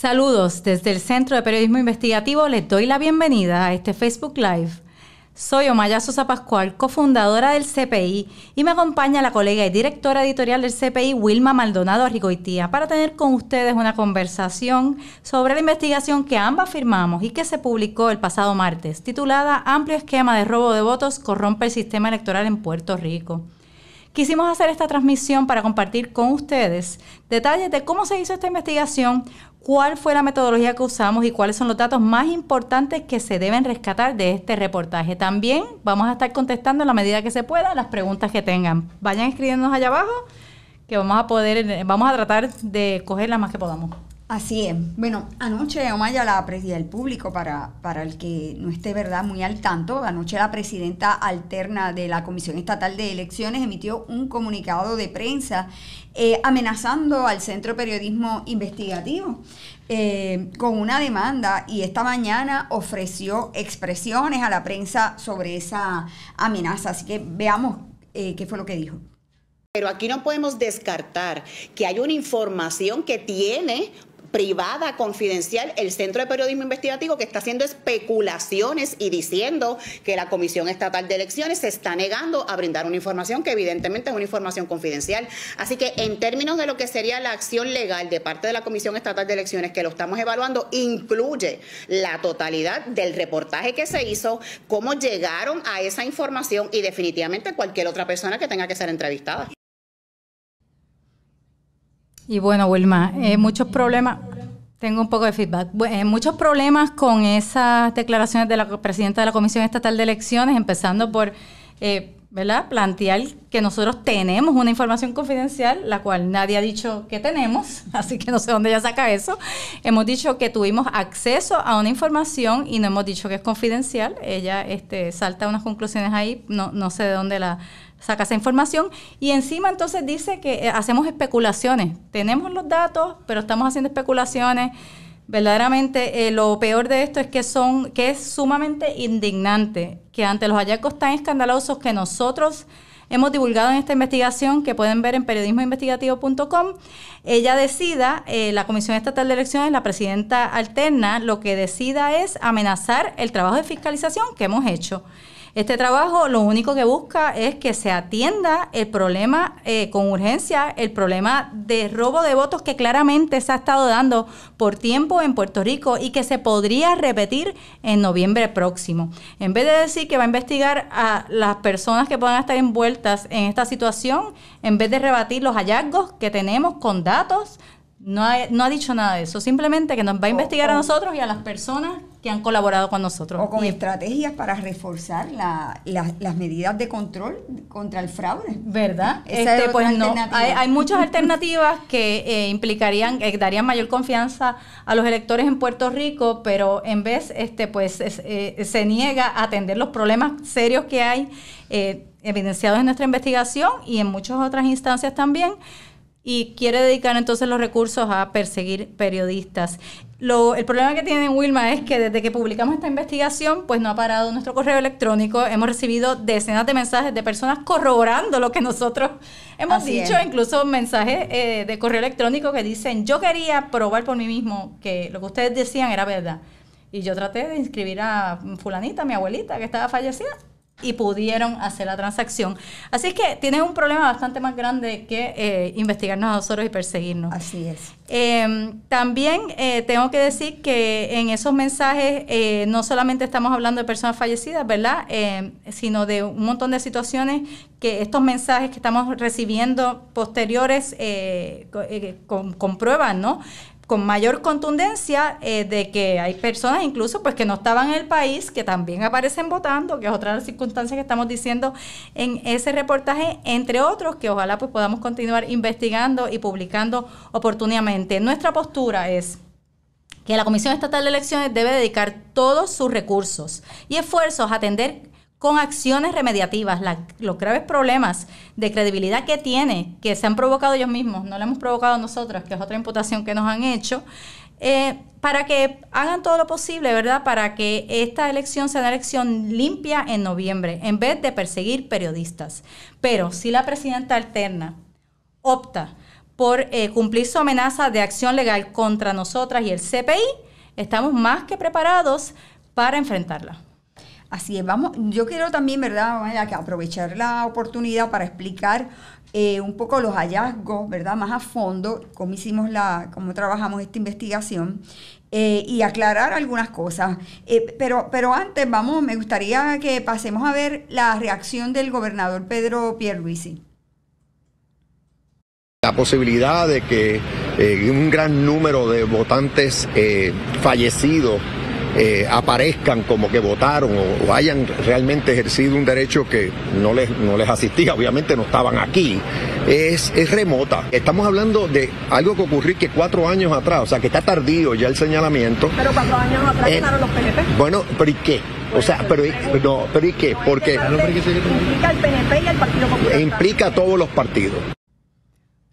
Saludos desde el Centro de Periodismo Investigativo. Les doy la bienvenida a este Facebook Live. Soy Omaya Sosa Pascual, cofundadora del CPI, y me acompaña la colega y directora editorial del CPI, Wilma Maldonado Rigoitía, para tener con ustedes una conversación sobre la investigación que ambas firmamos y que se publicó el pasado martes, titulada Amplio esquema de robo de votos corrompe el sistema electoral en Puerto Rico quisimos hacer esta transmisión para compartir con ustedes detalles de cómo se hizo esta investigación, cuál fue la metodología que usamos y cuáles son los datos más importantes que se deben rescatar de este reportaje. También vamos a estar contestando en la medida que se pueda las preguntas que tengan. Vayan escribiéndonos allá abajo que vamos a poder, vamos a tratar de coger más que podamos. Así es. Bueno, anoche Omaya, la presidía del público, para, para el que no esté verdad muy al tanto, anoche la presidenta alterna de la Comisión Estatal de Elecciones emitió un comunicado de prensa eh, amenazando al Centro Periodismo Investigativo eh, con una demanda y esta mañana ofreció expresiones a la prensa sobre esa amenaza. Así que veamos eh, qué fue lo que dijo. Pero aquí no podemos descartar que hay una información que tiene privada, confidencial, el Centro de Periodismo Investigativo que está haciendo especulaciones y diciendo que la Comisión Estatal de Elecciones se está negando a brindar una información que evidentemente es una información confidencial. Así que en términos de lo que sería la acción legal de parte de la Comisión Estatal de Elecciones que lo estamos evaluando, incluye la totalidad del reportaje que se hizo, cómo llegaron a esa información y definitivamente cualquier otra persona que tenga que ser entrevistada. Y bueno, Wilma, eh, muchos problemas. Tengo un poco de feedback. Eh, muchos problemas con esas declaraciones de la presidenta de la Comisión Estatal de Elecciones, empezando por eh, ¿verdad? plantear que nosotros tenemos una información confidencial, la cual nadie ha dicho que tenemos, así que no sé dónde ella saca eso. Hemos dicho que tuvimos acceso a una información y no hemos dicho que es confidencial. Ella este, salta unas conclusiones ahí, no, no sé de dónde la, saca esa información y encima entonces dice que eh, hacemos especulaciones. Tenemos los datos, pero estamos haciendo especulaciones. Verdaderamente eh, lo peor de esto es que son que es sumamente indignante que ante los hallazgos tan escandalosos que nosotros hemos divulgado en esta investigación, que pueden ver en periodismoinvestigativo.com, ella decida, eh, la Comisión Estatal de Elecciones, la presidenta alterna, lo que decida es amenazar el trabajo de fiscalización que hemos hecho. Este trabajo lo único que busca es que se atienda el problema eh, con urgencia, el problema de robo de votos que claramente se ha estado dando por tiempo en Puerto Rico y que se podría repetir en noviembre próximo. En vez de decir que va a investigar a las personas que puedan estar envueltas en esta situación, en vez de rebatir los hallazgos que tenemos con datos no, no ha dicho nada de eso, simplemente que nos va a investigar a nosotros y a las personas que han colaborado con nosotros. O con estrategias para reforzar las medidas de control contra el fraude. ¿Verdad? este, pues no, hay, hay, muchas alternativas que eh, implicarían, que eh, darían mayor confianza a los electores en Puerto Rico, pero en vez, este, pues eh, se niega a atender los problemas serios que hay evidenciados en nuestra investigación y en muchas otras instancias también y quiere dedicar entonces los recursos a perseguir periodistas. Lo, el problema que tiene Wilma es que desde que publicamos esta investigación, pues no ha parado nuestro correo electrónico. Hemos recibido decenas de mensajes de personas corroborando lo que nosotros hemos dicho, incluso mensajes eh, de correo electrónico que dicen, yo quería probar por mí mismo que lo que ustedes decían era verdad. Y yo traté de inscribir a fulanita, mi abuelita, que estaba fallecida, y pudieron hacer la transacción. Así es que tienes un problema bastante más grande que eh, investigarnos a nosotros y perseguirnos. Así es. Em, también eh, tengo que decir que en esos mensajes eh, no solamente estamos hablando de personas fallecidas, ¿verdad? Em, sino de un montón de situaciones que estos mensajes que estamos recibiendo posteriores comprueban, ¿no? con mayor contundencia eh, de que hay personas incluso pues que no estaban en el país que también aparecen votando, que es otra de las circunstancias que estamos diciendo en ese reportaje, entre otros que ojalá pues podamos continuar investigando y publicando oportunamente. Nuestra postura es que la Comisión Estatal de Elecciones debe dedicar todos sus recursos y esfuerzos a atender con acciones remediativas, los graves problemas de credibilidad que tiene, que se han provocado ellos mismos, no lo hemos provocado nosotras que es otra imputación que nos han hecho, eh, para que hagan todo lo posible, ¿verdad? Para que esta elección sea una elección limpia en noviembre, en vez de perseguir periodistas. Pero si la presidenta alterna opta por eh, cumplir su amenaza de acción legal contra nosotras y el CPI, estamos más que preparados para enfrentarla. Así es, vamos, yo quiero también, ¿verdad, aprovechar la oportunidad para explicar eh, un poco los hallazgos, ¿verdad? Más a fondo, cómo hicimos la, cómo trabajamos esta investigación. Eh, y aclarar algunas cosas. Eh, pero, pero antes, vamos, me gustaría que pasemos a ver la reacción del gobernador Pedro Pierluisi. La posibilidad de que un gran número de votantes fallecidos eh, aparezcan como que votaron o, hayan realmente ejercido un derecho que no les, no les asistía, obviamente no estaban aquí, es, es remota. Estamos hablando de algo que ocurrió que cuatro años atrás, o sea que está tardío ya el señalamiento. Pero cuatro años atrás eh, ganaron los PNP. Bueno, pero ¿y qué? O sea, pero, pero ¿y qué? Porque implica el PNP y el Partido Popular. Implica a todos los partidos.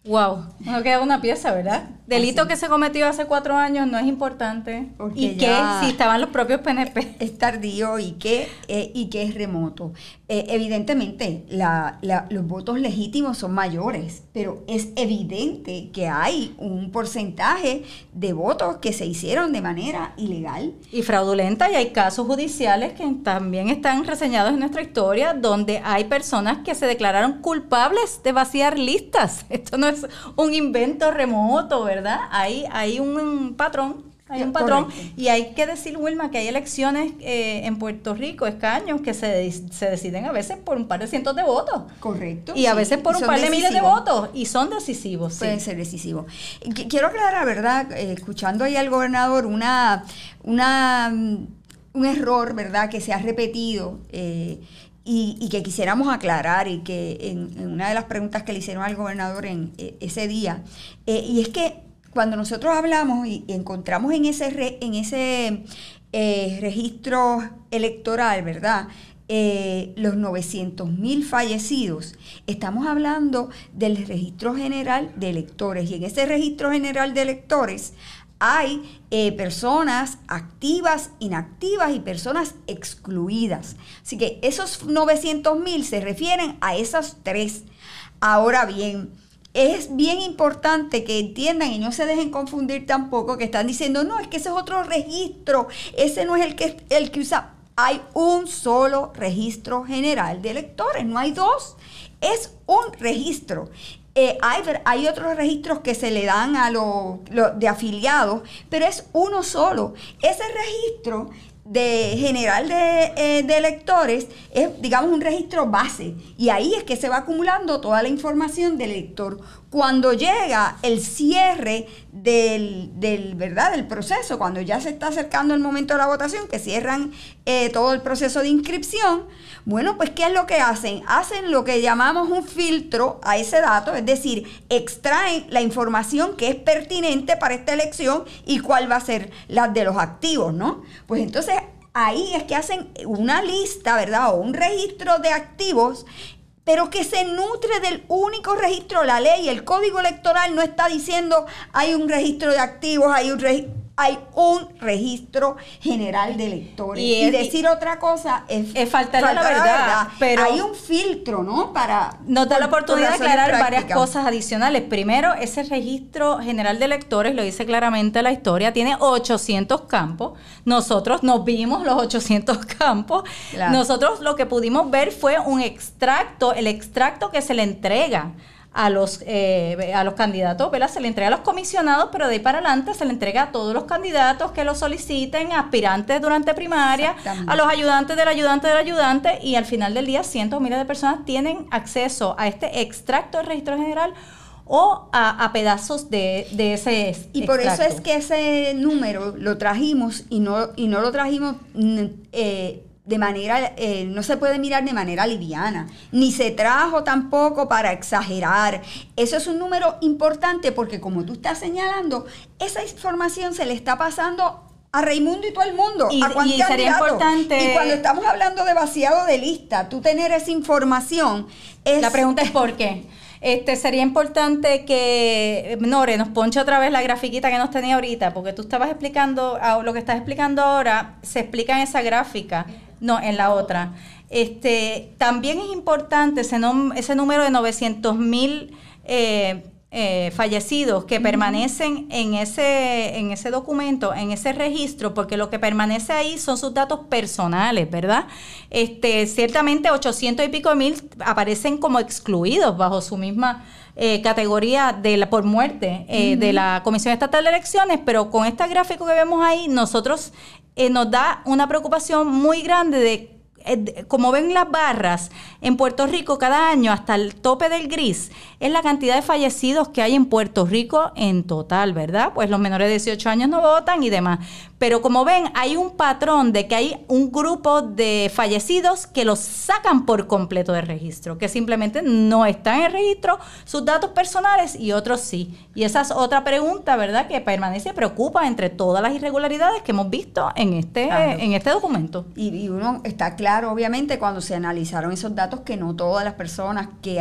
Wow, queda una pieza, ¿verdad? delito que se cometió hace cuatro años no es importante. y que si estaban los propios PNP. Es tardío y que, eh, y es remoto. Eh, evidentemente, los votos legítimos son mayores, pero es evidente que hay un porcentaje de votos que se hicieron de manera ilegal. Y fraudulenta, y hay casos judiciales que también están reseñados en nuestra historia, donde hay personas que se declararon culpables de vaciar listas. Esto no es un invento remoto, ¿verdad? ¿verdad? Hay, un, patrón hay un patrón y hay que decir, Wilma, que hay elecciones eh, en Puerto Rico, escaños, que se, deciden a veces por un par de cientos de votos. Correcto. Y a veces por un par de miles de votos y son decisivos. Sí. ser decisivos. Quiero aclarar, ¿verdad? Eh, escuchando ahí al gobernador, una, una, mm, un error, ¿verdad?, que se ha repetido. Eh, y, que quisiéramos aclarar y que en, una de las preguntas que le hicieron al gobernador en, ese día, y es que cuando nosotros hablamos y, encontramos en ese, eh, registro electoral, ¿verdad? Eh, los 900.000 fallecidos. Estamos hablando del registro general de electores y en ese registro general de electores hay eh, personas activas, inactivas y personas excluidas. Así que esos 900.000 se refieren a esas tres. Ahora bien, es bien importante que entiendan y no se dejen confundir tampoco que están diciendo, no, es que ese es otro registro, ese no es el que, el que usa. Hay un solo registro general de electores, no hay dos, es un registro. Eh, hay, hay, otros registros que se le dan a los de afiliados, pero es uno solo. Ese registro de general eh, de, electores es, digamos, un registro base. Y ahí es que se va acumulando toda la información del lector cuando llega el cierre del, ¿verdad? del proceso, cuando ya se está acercando el momento de la votación, que cierran eh, todo el proceso de inscripción, bueno, pues ¿qué es lo que hacen? Hacen lo que llamamos un filtro a ese dato, es decir, extraen la información que es pertinente para esta elección y cuál va a ser la de los activos, ¿no? Pues entonces ahí es que hacen una lista, ¿verdad? O un registro de activos pero que se nutre del único registro, la ley, el código electoral no está diciendo hay un registro de activos, hay un registro hay un registro general de electores. Y, decir otra cosa es, es faltar la, la verdad, Pero hay un filtro, ¿no? Para nos da la oportunidad de aclarar varias cosas adicionales. Primero, ese registro general de electores, lo dice claramente la historia, tiene 800 campos. Nosotros nos vimos los 800 campos. Nosotros lo que pudimos ver fue un extracto, el extracto que se le entrega a los, eh, a los candidatos, ¿verdad? Se le entrega a los comisionados, pero de ahí para adelante se le entrega a todos los candidatos que lo soliciten, aspirantes durante primaria, a los ayudantes del ayudante del ayudante, y al final del día cientos miles de personas tienen acceso a este extracto del registro general o a, pedazos de, de, ese Y por eso es que ese número lo trajimos y no, y no lo trajimos mm, eh, de manera, eh, no se puede mirar de manera liviana, ni se trajo tampoco para exagerar. Eso es un número importante porque como tú estás señalando, esa información se le está pasando a Raimundo y todo el mundo. Y, sería importante. Y cuando estamos hablando de vaciado de lista, tú tener esa información es. La pregunta es por qué. Este, sería importante que Nore nos ponche otra vez la grafiquita que nos tenía ahorita, porque tú estabas explicando, ah, lo que estás explicando ahora se explica en esa gráfica, no, en la otra. Este, también es importante ese, número de 900 mil eh, eh, fallecidos que permanecen en ese, en ese documento, en ese registro, porque lo que permanece ahí son sus datos personales, ¿verdad? Este, ciertamente 800 y pico mil aparecen como excluidos bajo su misma eh, categoría de la, por muerte eh, de la Comisión Estatal de Elecciones, pero con este gráfico que vemos ahí, nosotros nos da una preocupación muy grande de como ven las barras, en Puerto Rico cada año hasta el tope del gris es la cantidad de fallecidos que hay en Puerto Rico en total, ¿verdad? Pues los menores de 18 años no votan y demás. Pero como ven, hay un patrón de que hay un grupo de fallecidos que los sacan por completo del registro, que simplemente no están en registro sus datos personales y otros sí. Y esa es otra pregunta, ¿verdad?, que permanece preocupa entre todas las irregularidades que hemos visto en este, en este documento. Y, uno está claro, obviamente, cuando se analizaron esos datos, que no todas las personas que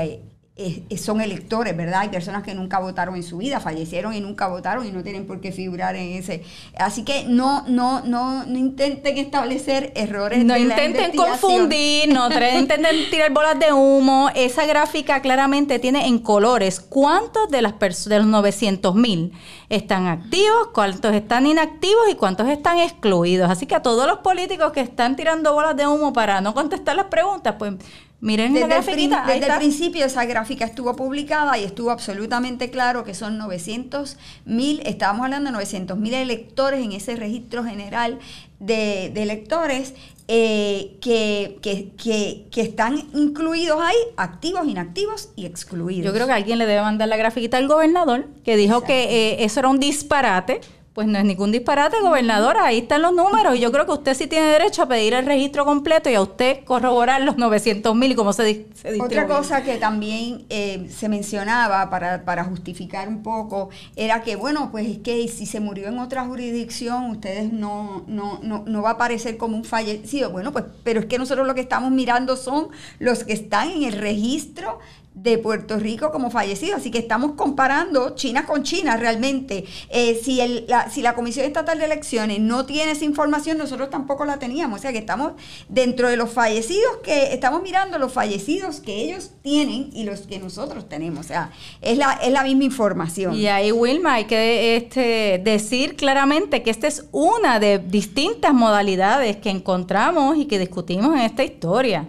son electores, ¿verdad? Hay personas que nunca votaron en su vida, fallecieron y nunca votaron y no tienen por qué figurar en ese. Así que no, no, no, no intenten establecer errores. No intenten confundir, no intenten tirar bolas de humo. Esa gráfica claramente tiene en colores cuántos de las de los 900 mil están activos, cuántos están inactivos y cuántos están excluidos. Así que a todos los políticos que están tirando bolas de humo para no contestar las preguntas, pues Miren desde El, principio esa gráfica estuvo publicada y estuvo absolutamente claro que son 900.000, mil, estábamos hablando de 900 mil electores en ese registro general de, electores eh, que, que, están incluidos ahí, activos, inactivos y excluidos. Yo creo que alguien le debe mandar la grafiquita al gobernador que dijo que eh, eso era un disparate pues no es ningún disparate, gobernadora, ahí están los números y yo creo que usted sí tiene derecho a pedir el registro completo y a usted corroborar los 900 mil y cómo se, dice. Otra cosa que también eh, se mencionaba para, para, justificar un poco era que, bueno, pues es que si se murió en otra jurisdicción, ustedes no, no, no, no va a aparecer como un fallecido. Bueno, pues, pero es que nosotros lo que estamos mirando son los que están en el registro de Puerto Rico como fallecidos. Así que estamos comparando China con China realmente. Eh, si, el, la, si la Comisión Estatal de Elecciones no tiene esa información, nosotros tampoco la teníamos. O sea que estamos dentro de los fallecidos que estamos mirando, los fallecidos que ellos tienen y los que nosotros tenemos. O sea, es la, es la misma información. Y ahí, Wilma, hay que este, decir claramente que esta es una de distintas modalidades que encontramos y que discutimos en esta historia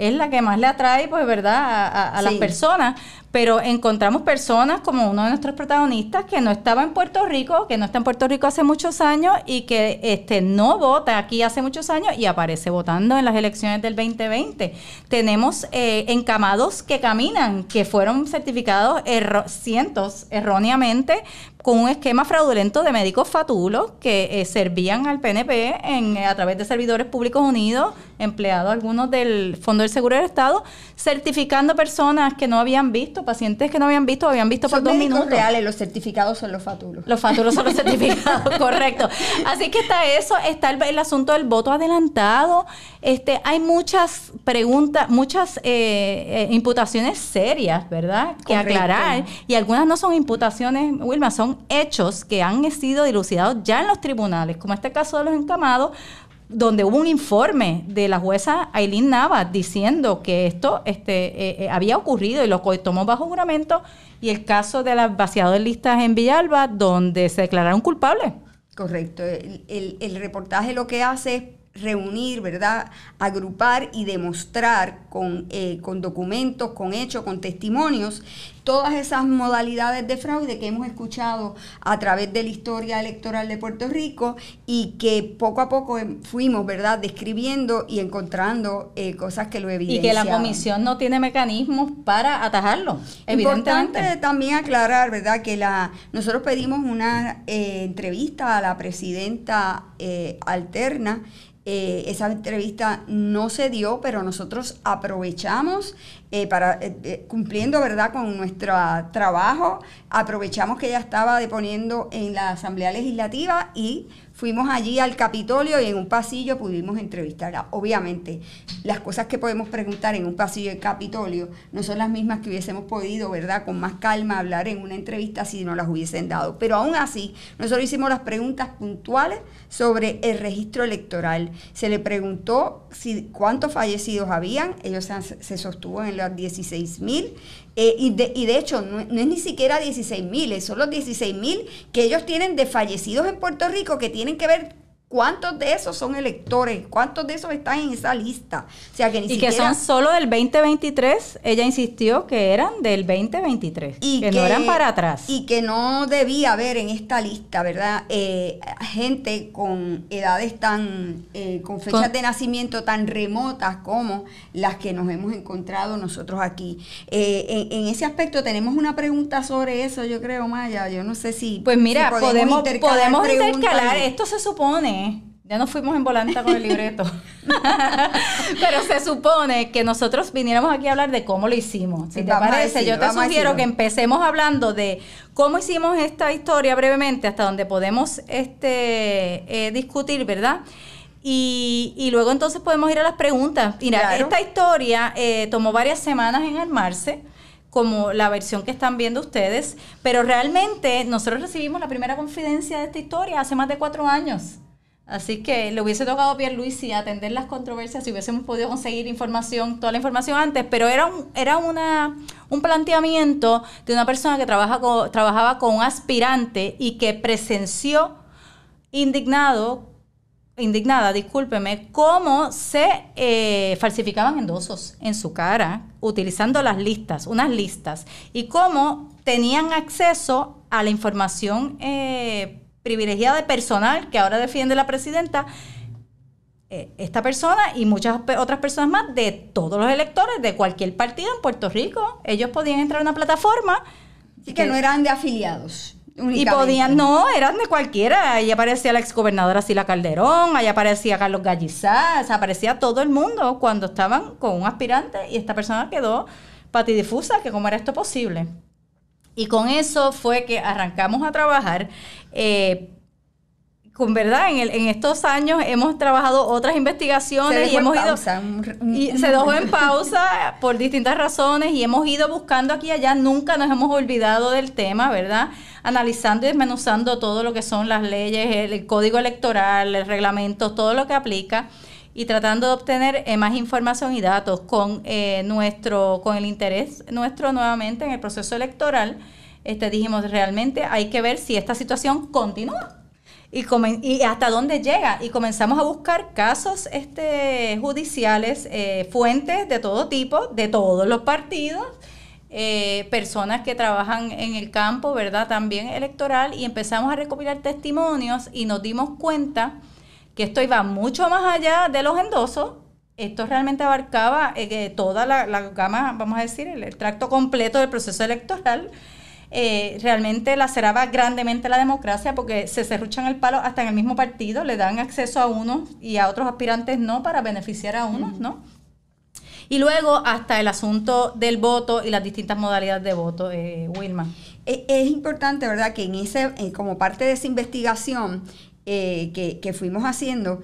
es la que más le atrae, pues, ¿verdad?, a, las personas pero encontramos personas como uno de nuestros protagonistas que no estaba en Puerto Rico, que no está en Puerto Rico hace muchos años y que este, no vota aquí hace muchos años y aparece votando en las elecciones del 2020. Tenemos eh, encamados que caminan, que fueron certificados cientos erróneamente con un esquema fraudulento de médicos fatulos que eh, servían al PNP en, eh, a través de servidores públicos unidos, empleados algunos del Fondo del Seguro del Estado, certificando personas que no habían visto pacientes que no habían visto, habían visto por dos minutos. reales, los certificados son los fatulos. Los fatulos son los certificados, correcto. Así que está eso, está el, asunto del voto adelantado. Este, hay muchas preguntas, muchas eh, eh, imputaciones serias, ¿verdad? Que aclarar. Y algunas no son imputaciones, Wilma, son hechos que han sido dilucidados ya en los tribunales, como este caso de los encamados, donde hubo un informe de la jueza Aileen Nava diciendo que esto este, eh, eh, había ocurrido y lo tomó bajo juramento, y el caso de las vaciados de listas en Villalba, donde se declararon culpables. Correcto. El, el, reportaje lo que hace es reunir, ¿verdad? Agrupar y demostrar con, eh, con documentos, con hechos, con testimonios, todas esas modalidades de fraude que hemos escuchado a través de la historia electoral de Puerto Rico y que poco a poco em, fuimos, ¿verdad?, describiendo y encontrando eh, cosas que lo evidencian. Y que la comisión no tiene mecanismos para atajarlo, Importante también aclarar, ¿verdad?, que la nosotros pedimos una eh, entrevista a la presidenta eh, alterna esa entrevista no se dio, pero nosotros aprovechamos eh, para, eh, eh, cumpliendo ¿verdad? con nuestro trabajo. Aprovechamos que ella estaba deponiendo en la Asamblea Legislativa y fuimos allí al Capitolio y en un pasillo pudimos entrevistarla. Obviamente, las cosas que podemos preguntar en un pasillo del Capitolio no son las mismas que hubiésemos podido, ¿verdad?, con más calma hablar en una entrevista si no las hubiesen dado. Pero aún así, nosotros hicimos las preguntas puntuales sobre el registro electoral. Se le preguntó si, cuántos fallecidos habían, ellos se, se sostuvo en el 16 mil. Eh, y, de, y, de, hecho, no, es ni siquiera 16 mil, son los 16 mil que ellos tienen de fallecidos en Puerto Rico que tienen que ver ¿Cuántos de esos son electores? ¿Cuántos de esos están en esa lista? O sea, que y que son solo del 2023. Ella insistió que eran del 2023. Y que, no eran para atrás. Y que no debía haber en esta lista, ¿verdad? Eh, gente con edades tan. Eh, con fechas de nacimiento tan remotas como las que nos hemos encontrado nosotros aquí. Eh, en, ese aspecto, tenemos una pregunta sobre eso, yo creo, Maya. Yo no sé si. Pues mira, podemos, podemos intercalar. Esto se supone ya nos fuimos en volanta con el libreto, pero se supone que nosotros viniéramos aquí a hablar de cómo lo hicimos. Si te parece, yo te sugiero que empecemos hablando de cómo hicimos esta historia brevemente, hasta donde podemos este, eh, discutir, ¿verdad? Y, luego entonces podemos ir a las preguntas. Mira, esta historia eh, tomó varias semanas en armarse como la versión que están viendo ustedes, pero realmente nosotros recibimos la primera confidencia de esta historia hace más de cuatro años. Así que le hubiese tocado a Pierluisi atender las controversias si hubiésemos podido conseguir información, toda la información antes, pero era un, era una, un planteamiento de una persona que trabaja trabajaba con un aspirante y que presenció indignado, indignada, discúlpeme, cómo se eh, falsificaban endosos en su cara utilizando las listas, unas listas, y cómo tenían acceso a la información eh, privilegiada de personal que ahora defiende la presidenta, eh, esta persona y muchas otras personas más de todos los electores de cualquier partido en Puerto Rico, ellos podían entrar a una plataforma. Y que, no eran de afiliados. Y podían, no, eran de cualquiera. Ahí aparecía la exgobernadora Sila Calderón, ahí aparecía Carlos Gallizas, aparecía todo el mundo cuando estaban con un aspirante y esta persona quedó patidifusa, que cómo era esto posible. Y con eso fue que arrancamos a trabajar. Eh, con verdad, en, en, estos años hemos trabajado otras investigaciones y hemos ido. se dejó en pausa por distintas razones y hemos ido buscando aquí y allá. Nunca nos hemos olvidado del tema, ¿verdad? Analizando y desmenuzando todo lo que son las leyes, el, el código electoral, el reglamento, todo lo que aplica y tratando de obtener eh, más información y datos con eh, nuestro con el interés nuestro nuevamente en el proceso electoral este, dijimos realmente hay que ver si esta situación continúa y, hasta dónde llega y comenzamos a buscar casos este judiciales eh, fuentes de todo tipo de todos los partidos personas que trabajan en el campo verdad también electoral y empezamos a recopilar testimonios y nos dimos cuenta que esto iba mucho más allá de los endosos. Esto realmente abarcaba eh, toda la, gama, vamos a decir, el, tracto completo del proceso electoral. Eh, realmente laceraba grandemente la democracia porque se cerruchan el palo hasta en el mismo partido, le dan acceso a unos y a otros aspirantes no para beneficiar a unos, ¿no? Y luego hasta el asunto del voto y las distintas modalidades de voto, eh, Wilma. E, es, importante, ¿verdad?, que en ese, como parte de esa investigación, eh, que, fuimos haciendo,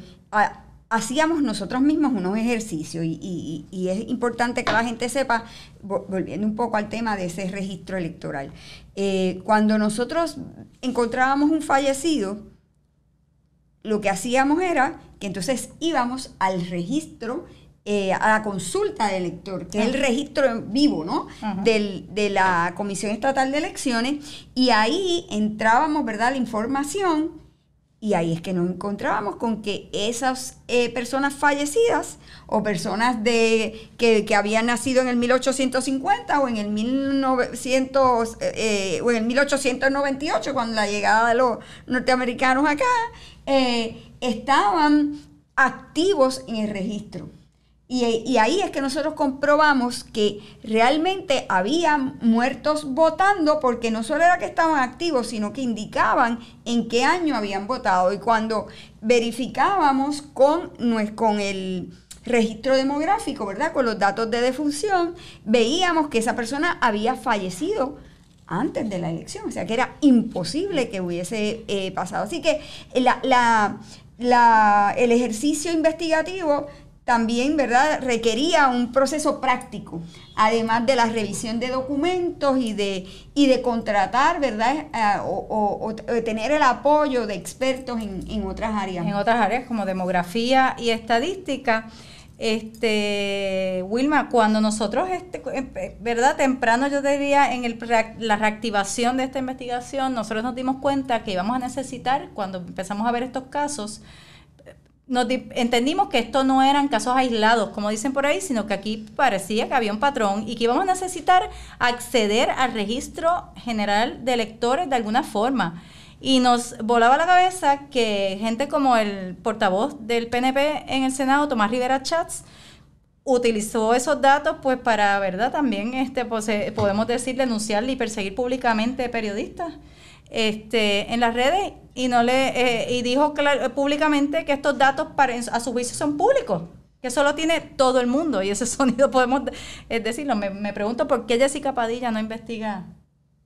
hacíamos nosotros mismos unos ejercicios y, es importante que la gente sepa, volviendo un poco al tema de ese registro electoral, eh, cuando nosotros encontrábamos un fallecido, lo que hacíamos era que entonces íbamos al registro eh, a la consulta de elector, que es el registro vivo, ¿no? de la Comisión Estatal de Elecciones, y ahí entrábamos, ¿verdad?, la información y ahí es que nos encontrábamos con que esas eh, personas fallecidas o personas de, que, habían nacido en el 1850 o en el, 1900, eh, o en 1898, cuando la llegada de los norteamericanos acá, eh, estaban activos en el registro. Y, ahí es que nosotros comprobamos que realmente había muertos votando porque no solo era que estaban activos, sino que indicaban en qué año habían votado. Y cuando verificábamos con, con el registro demográfico, ¿verdad? Con los datos de defunción, veíamos que esa persona había fallecido antes de la elección. O sea que era imposible que hubiese eh, pasado. Así que la, el ejercicio investigativo también, ¿verdad?, requería un proceso práctico, además de la revisión de documentos y de, y de contratar, ¿verdad?, eh, o, eh, tener el apoyo de expertos en, en, otras áreas. En otras áreas como demografía y estadística. Este, Wilma, cuando nosotros, este, em, eh, ¿verdad? Temprano yo diría, en el, la reactivación de esta investigación, nosotros nos dimos cuenta que íbamos a necesitar, cuando empezamos a ver estos casos, entendimos que esto no eran casos aislados, como dicen por ahí, sino que aquí parecía que había un patrón y que íbamos a necesitar acceder al registro general de electores de alguna forma. Y nos volaba la cabeza que gente como el portavoz del PNP en el Senado, Tomás Rivera Chats, utilizó esos datos pues para, ¿verdad? También este, pues, eh, podemos decir, denunciar y perseguir públicamente periodistas este, en las redes y no le eh, dijo públicamente que estos datos a su juicio son públicos que solo tiene todo el mundo y ese sonido podemos es eh, decirlo me, pregunto por qué Jessica Padilla no investiga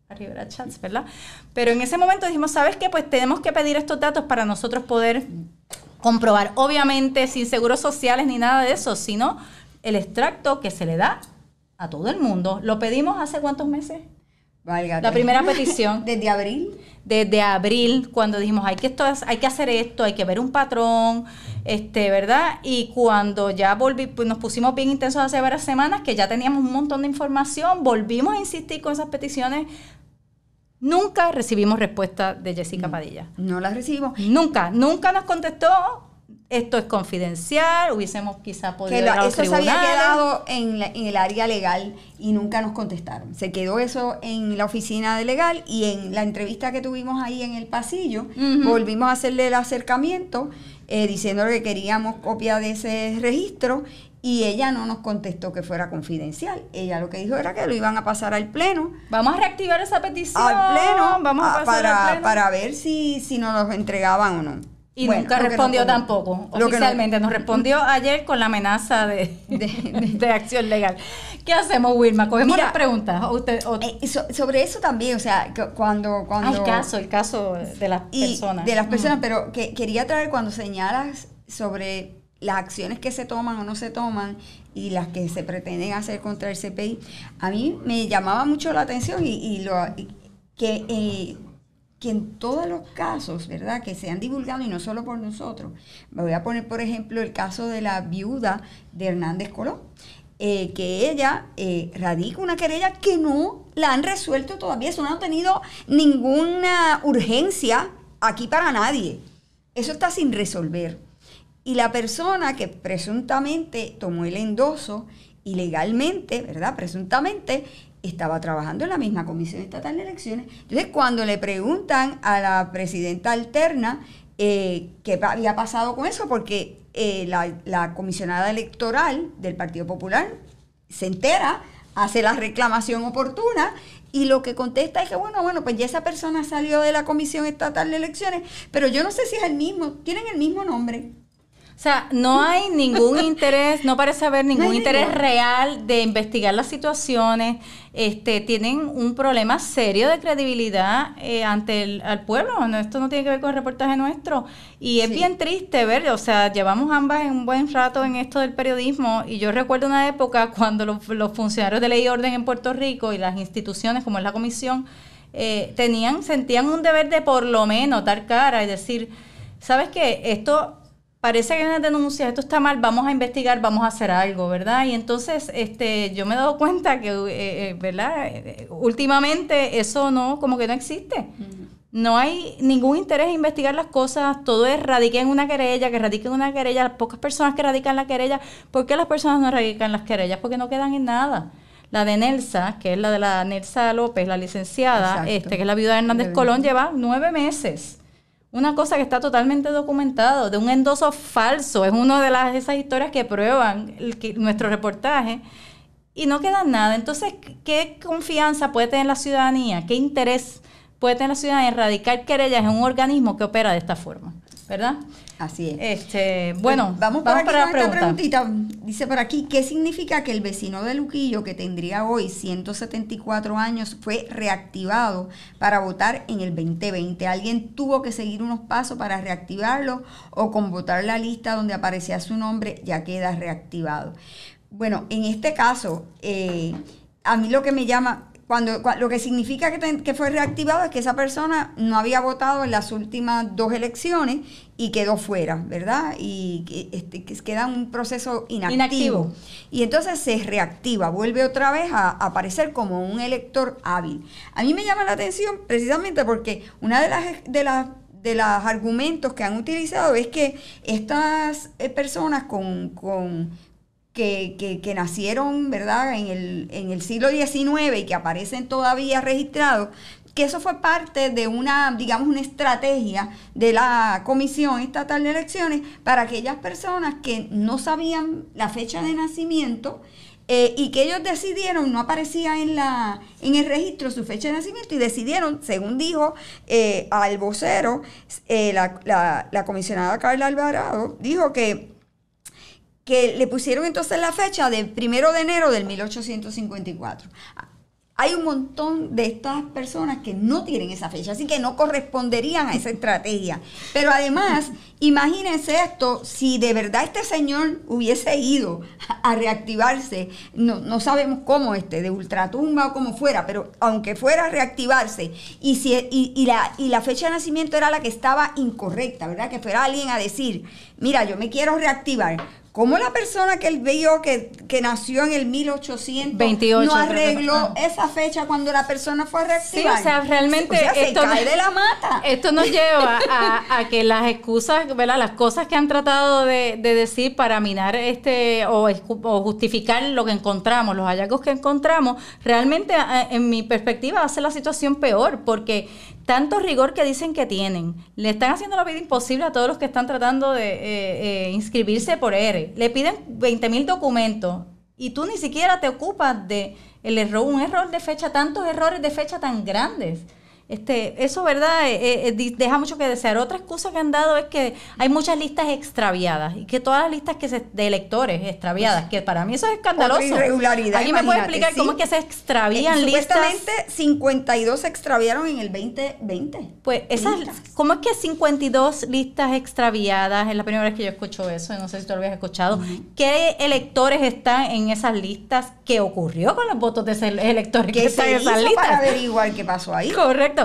a Rivera Chance verdad pero en ese momento dijimos sabes qué pues tenemos que pedir estos datos para nosotros poder comprobar obviamente sin seguros sociales ni nada de eso sino el extracto que se le da a todo el mundo lo pedimos hace cuántos meses la primera petición. ¿Desde abril? Desde abril, cuando dijimos, hay que, esto, hay que hacer esto, hay que ver un patrón, este, ¿verdad? Y cuando ya pues, nos pusimos bien intensos hace varias semanas, que ya teníamos un montón de información, volvimos a insistir con esas peticiones. Nunca recibimos respuesta de Jessica Padilla. No las recibimos. Nunca, nunca nos contestó esto es confidencial, hubiésemos quizá podido que lo, Eso se había quedado en, el área legal y nunca nos contestaron. Se quedó eso en la oficina de legal y en la entrevista que tuvimos ahí en el pasillo, volvimos a hacerle el acercamiento eh, diciéndole que queríamos copia de ese registro y ella no nos contestó que fuera confidencial. Ella lo que dijo era que lo iban a pasar al pleno. Vamos a reactivar esa petición. Al pleno. Vamos ah, para, para ver si, si nos los entregaban o no. Y nunca respondió tampoco, oficialmente. Nos respondió ayer con la amenaza de, acción legal. ¿Qué hacemos, Wilma? ¿Cogemos las preguntas? Eh, sobre eso también, o sea, cuando... cuando ah, el caso, el caso de las personas. De las mm. personas, pero que, quería traer cuando señalas sobre las acciones que se toman o no se toman y las que se pretenden hacer contra el CPI, a mí me llamaba mucho la atención y, lo que... Eh, que en todos los casos, ¿verdad?, que se han divulgado y no solo por nosotros. Me voy a poner, por ejemplo, el caso de la viuda de Hernández Colón, eh, que ella eh, radica una querella que no la han resuelto todavía, eso no ha tenido ninguna urgencia aquí para nadie. Eso está sin resolver. Y la persona que presuntamente tomó el endoso ilegalmente, ¿verdad? Presuntamente, estaba trabajando en la misma Comisión Estatal de Elecciones. Entonces, cuando le preguntan a la presidenta alterna eh, qué había pasado con eso, porque eh, la, la, comisionada electoral del Partido Popular se entera, hace la reclamación oportuna y lo que contesta es que, bueno, bueno, pues ya esa persona salió de la Comisión Estatal de Elecciones, pero yo no sé si es el mismo, tienen el mismo nombre. O sea, no hay ningún interés, no parece haber ningún interés real de investigar las situaciones. Este, tienen un problema serio de credibilidad eh, ante el pueblo. esto no tiene que ver con el reportaje nuestro. Y es bien triste ver, o sea, llevamos ambas un buen rato en esto del periodismo. Y yo recuerdo una época cuando los, funcionarios de ley y orden en Puerto Rico y las instituciones, como es la comisión, eh, tenían, sentían un deber de por lo menos dar cara y decir, ¿sabes qué? Esto parece que hay una denuncia, esto está mal, vamos a investigar, vamos a hacer algo, ¿verdad? Y entonces este, yo me he dado cuenta que, eh, eh, ¿verdad? Eh, últimamente eso no, como que no existe. No hay ningún interés en investigar las cosas, todo es en una querella, que radiquen una querella, pocas personas que radican la querella, ¿por qué las personas no radican las querellas? Porque no quedan en nada la de Nelsa, que es la de la Nelsa López, la licenciada, este, que es la viuda de Hernández Colón, lleva nueve meses una cosa que está totalmente documentado, de un endoso falso. Es una de las, esas historias que prueban nuestro reportaje y no queda nada. Entonces, ¿qué confianza puede tener la ciudadanía? ¿Qué interés puede tener la ciudadanía en erradicar querellas en un organismo que opera de esta forma? ¿verdad? Así es. Este, bueno, pues, vamos, para la pregunta. preguntita. Dice por aquí, ¿qué significa que el vecino de Luquillo, que tendría hoy 174 años, fue reactivado para votar en el 2020? ¿Alguien tuvo que seguir unos pasos para reactivarlo o con votar la lista donde aparecía su nombre ya queda reactivado? Bueno, en este caso, eh, a mí lo que me llama, lo que significa que, fue reactivado es que esa persona no había votado en las últimas dos elecciones y quedó fuera, ¿verdad? Y este, queda un proceso inactivo. Y entonces se reactiva, vuelve otra vez a, aparecer como un elector hábil. A mí me llama la atención precisamente porque una de las, de las de los argumentos que han utilizado es que estas eh, personas con que, nacieron, ¿verdad?, en el, siglo XIX y que aparecen todavía registrados, que eso fue parte de una, digamos, una estrategia de la Comisión Estatal de Elecciones para aquellas personas que no sabían la fecha de nacimiento eh, y que ellos decidieron, no aparecía en, la, en el registro su fecha de nacimiento y decidieron, según dijo eh, al vocero, eh, la comisionada Carla Alvarado, dijo que que le pusieron entonces la fecha del primero de enero del 1854. Hay un montón de estas personas que no tienen esa fecha, así que no corresponderían a esa estrategia. Pero además, imagínense esto, si de verdad este señor hubiese ido a reactivarse, no, sabemos cómo este, de ultratumba o como fuera, pero aunque fuera a reactivarse, y, si, la, y la fecha de nacimiento era la que estaba incorrecta, ¿verdad? Que fuera alguien a decir, mira, yo me quiero reactivar, ¿Cómo la persona que él vio que, nació en el 1828 no arregló ah. esa fecha cuando la persona fue reactivada? Sí, o sea, realmente esto, de la mata. esto nos lleva a, que las excusas, ¿verdad? las cosas que han tratado de, decir para minar este o, o, justificar lo que encontramos, los hallazgos que encontramos, realmente eh, en mi perspectiva hace la situación peor porque tanto rigor que dicen que tienen. Le están haciendo la vida imposible a todos los que están tratando de eh, eh, inscribirse por e R. E. Le piden 20.000 mil documentos y tú ni siquiera te ocupas de el error, un error de fecha, tantos errores de fecha tan grandes. Este, eso, ¿verdad? Eh, eh, eh, deja mucho que desear. Otra excusa que han dado es que hay muchas listas extraviadas y que todas las listas que se, de electores extraviadas, pues que para mí eso es escandaloso. Otra ¿Alguien me puede explicar cómo es que se extravían listas? Supuestamente 52 se extraviaron en el 2020. Pues esas, ¿cómo es que 52 listas extraviadas? Es la primera vez que yo escucho eso, no sé si tú lo habías escuchado. ¿Qué electores están en esas listas? ¿Qué ocurrió con los votos de ese elector que se en qué pasó ahí. Correcto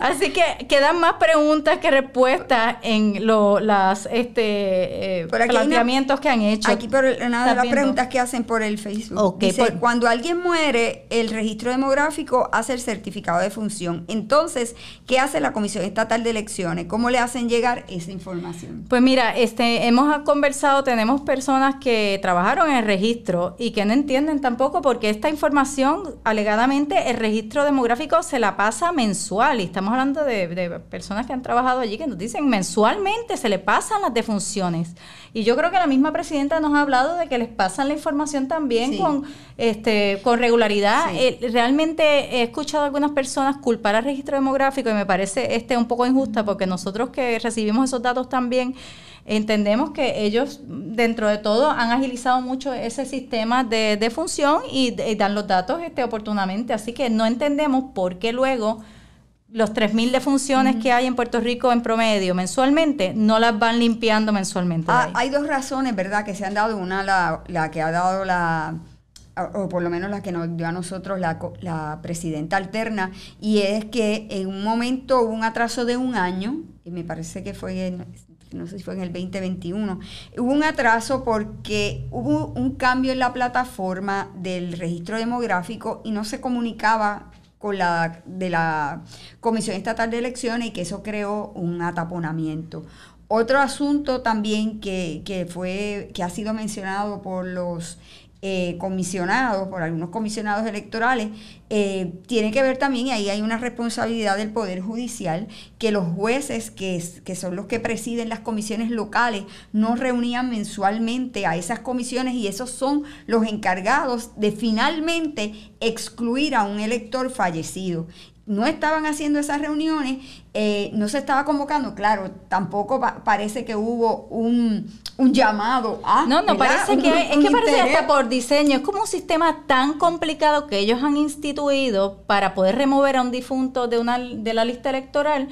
Así que quedan más preguntas que respuestas en los las este eh, planteamientos que han hecho. Aquí por nada de las preguntas que hacen por el Facebook. Pues- cuando alguien muere, el registro demográfico hace el certificado de función. Entonces, ¿qué hace la Comisión Estatal de Elecciones? ¿Cómo le hacen llegar esa información? Pues mira, este hemos conversado, tenemos personas que trabajaron en el registro y que no entienden tampoco porque esta información, alegadamente, el registro demográfico se la pasa mensual y estamos hablando de, personas que han trabajado allí que nos dicen mensualmente se le pasan las defunciones. Y yo creo que la misma presidenta nos ha hablado de que les pasan la información también con, este, con regularidad. Eh, realmente he escuchado a algunas personas culpar al registro demográfico y me parece este un poco injusta porque nosotros que recibimos esos datos también entendemos que ellos, dentro de todo, han agilizado mucho ese sistema de, defunción y, dan los datos este, oportunamente. Así que no entendemos por qué luego los 3.000 defunciones que hay en Puerto Rico en promedio mensualmente, no las van limpiando mensualmente. Ah, hay dos razones, ¿verdad?, que se han dado. Una, la, que ha dado la, o por lo menos la que nos dio a nosotros la, la presidenta alterna, y es que en un momento hubo un atraso de un año, y me parece que fue en, no sé si fue en el 2021, hubo un atraso porque hubo un cambio en la plataforma del registro demográfico y no se comunicaba con la, de la Comisión Estatal de Elecciones y que eso creó un ataponamiento. Otro asunto también que, que, fue, que ha sido mencionado por los eh, comisionados, por algunos comisionados electorales, eh, tiene que ver también, y ahí hay una responsabilidad del Poder Judicial, que los jueces, que, que son los que presiden las comisiones locales, no reunían mensualmente a esas comisiones y esos son los encargados de finalmente excluir a un elector fallecido no estaban haciendo esas reuniones eh, no se estaba convocando, claro, tampoco parece que hubo un, llamado a... Ah, no, no, parece que, es que parece hasta por diseño, es como un sistema tan complicado que ellos han instituido para poder remover a un difunto de, una, de la lista electoral,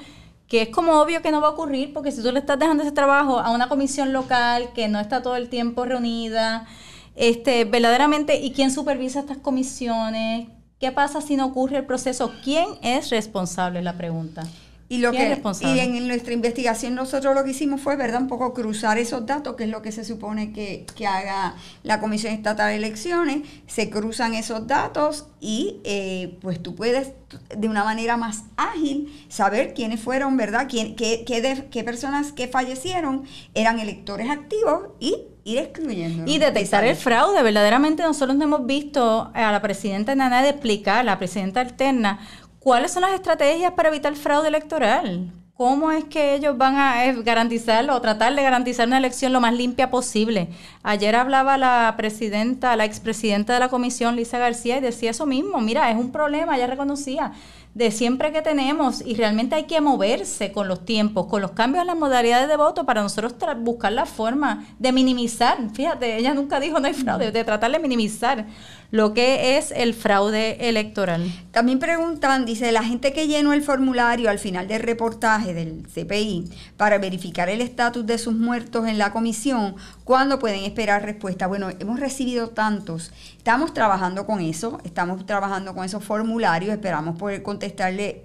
que es como obvio que no va a ocurrir, porque si tú le estás dejando ese trabajo a una comisión local que no está todo el tiempo reunida, este, verdaderamente, ¿y quién supervisa estas comisiones? ¿Qué pasa si no ocurre el proceso? ¿Quién es responsable? La pregunta. Y, lo que, y en, nuestra investigación nosotros lo que hicimos fue, ¿verdad? Un poco cruzar esos datos, que es lo que se supone que, haga la Comisión Estatal de Elecciones. Se cruzan esos datos y eh, pues tú puedes de una manera más ágil saber quiénes fueron, ¿verdad? Quién, qué, qué, personas que fallecieron eran electores activos y ir excluyendo. Y detectar el fraude. Verdaderamente nosotros no hemos visto a la presidenta de explicar, a la presidenta alterna, ¿Cuáles son las estrategias para evitar fraude electoral? ¿Cómo es que ellos van a eh, garantizar o tratar de garantizar una elección lo más limpia posible? Ayer hablaba la presidenta, la expresidenta de la comisión, Lisa García, y decía eso mismo. Mira, es un problema, ella reconocía, de siempre que tenemos, y realmente hay que moverse con los tiempos, con los cambios en las modalidades de voto para nosotros buscar la forma de minimizar. Fíjate, ella nunca dijo no hay fraude, de tratar de minimizar lo que es el fraude electoral. También preguntan, dice, la gente que llenó el formulario al final del reportaje del CPI para verificar el estatus de sus muertos en la comisión, ¿cuándo pueden esperar respuesta? Bueno, hemos recibido tantos. Estamos trabajando con eso, estamos trabajando con esos formularios, esperamos poder contestarle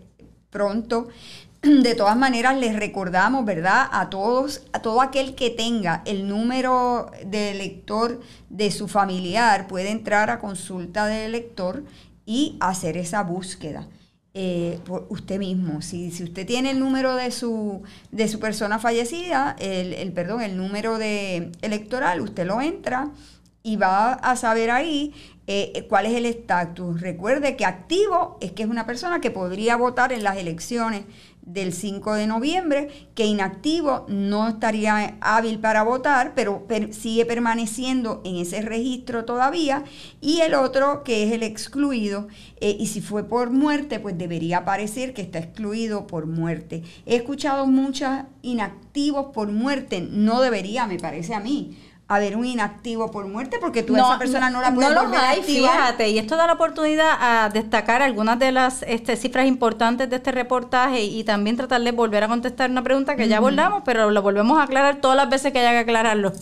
pronto. de todas maneras, les recordamos, ¿verdad? A todos, a todo aquel que tenga el número de elector de su familiar, puede entrar a consulta de elector y hacer esa búsqueda. Eh, por usted mismo. Si, usted tiene el número de su, persona fallecida, el, perdón, el número de electoral, usted lo entra y va a saber ahí eh, cuál es el estatus. Recuerde que activo es que es una persona que podría votar en las elecciones del 5 de noviembre, que inactivo no estaría hábil para votar, pero sigue permaneciendo en ese registro todavía, y el otro que es el excluido, eh, y si fue por muerte, pues debería parecer que está excluido por muerte. He escuchado muchos inactivos por muerte, no debería, me parece a mí, ver un inactivo por muerte porque tú a esa persona no la puedes no hay, fíjate, y esto da la oportunidad a destacar algunas de las este, cifras importantes de este reportaje y también tratar de volver a contestar una pregunta que ya abordamos, pero lo volvemos a aclarar todas las veces que haya que aclararlo.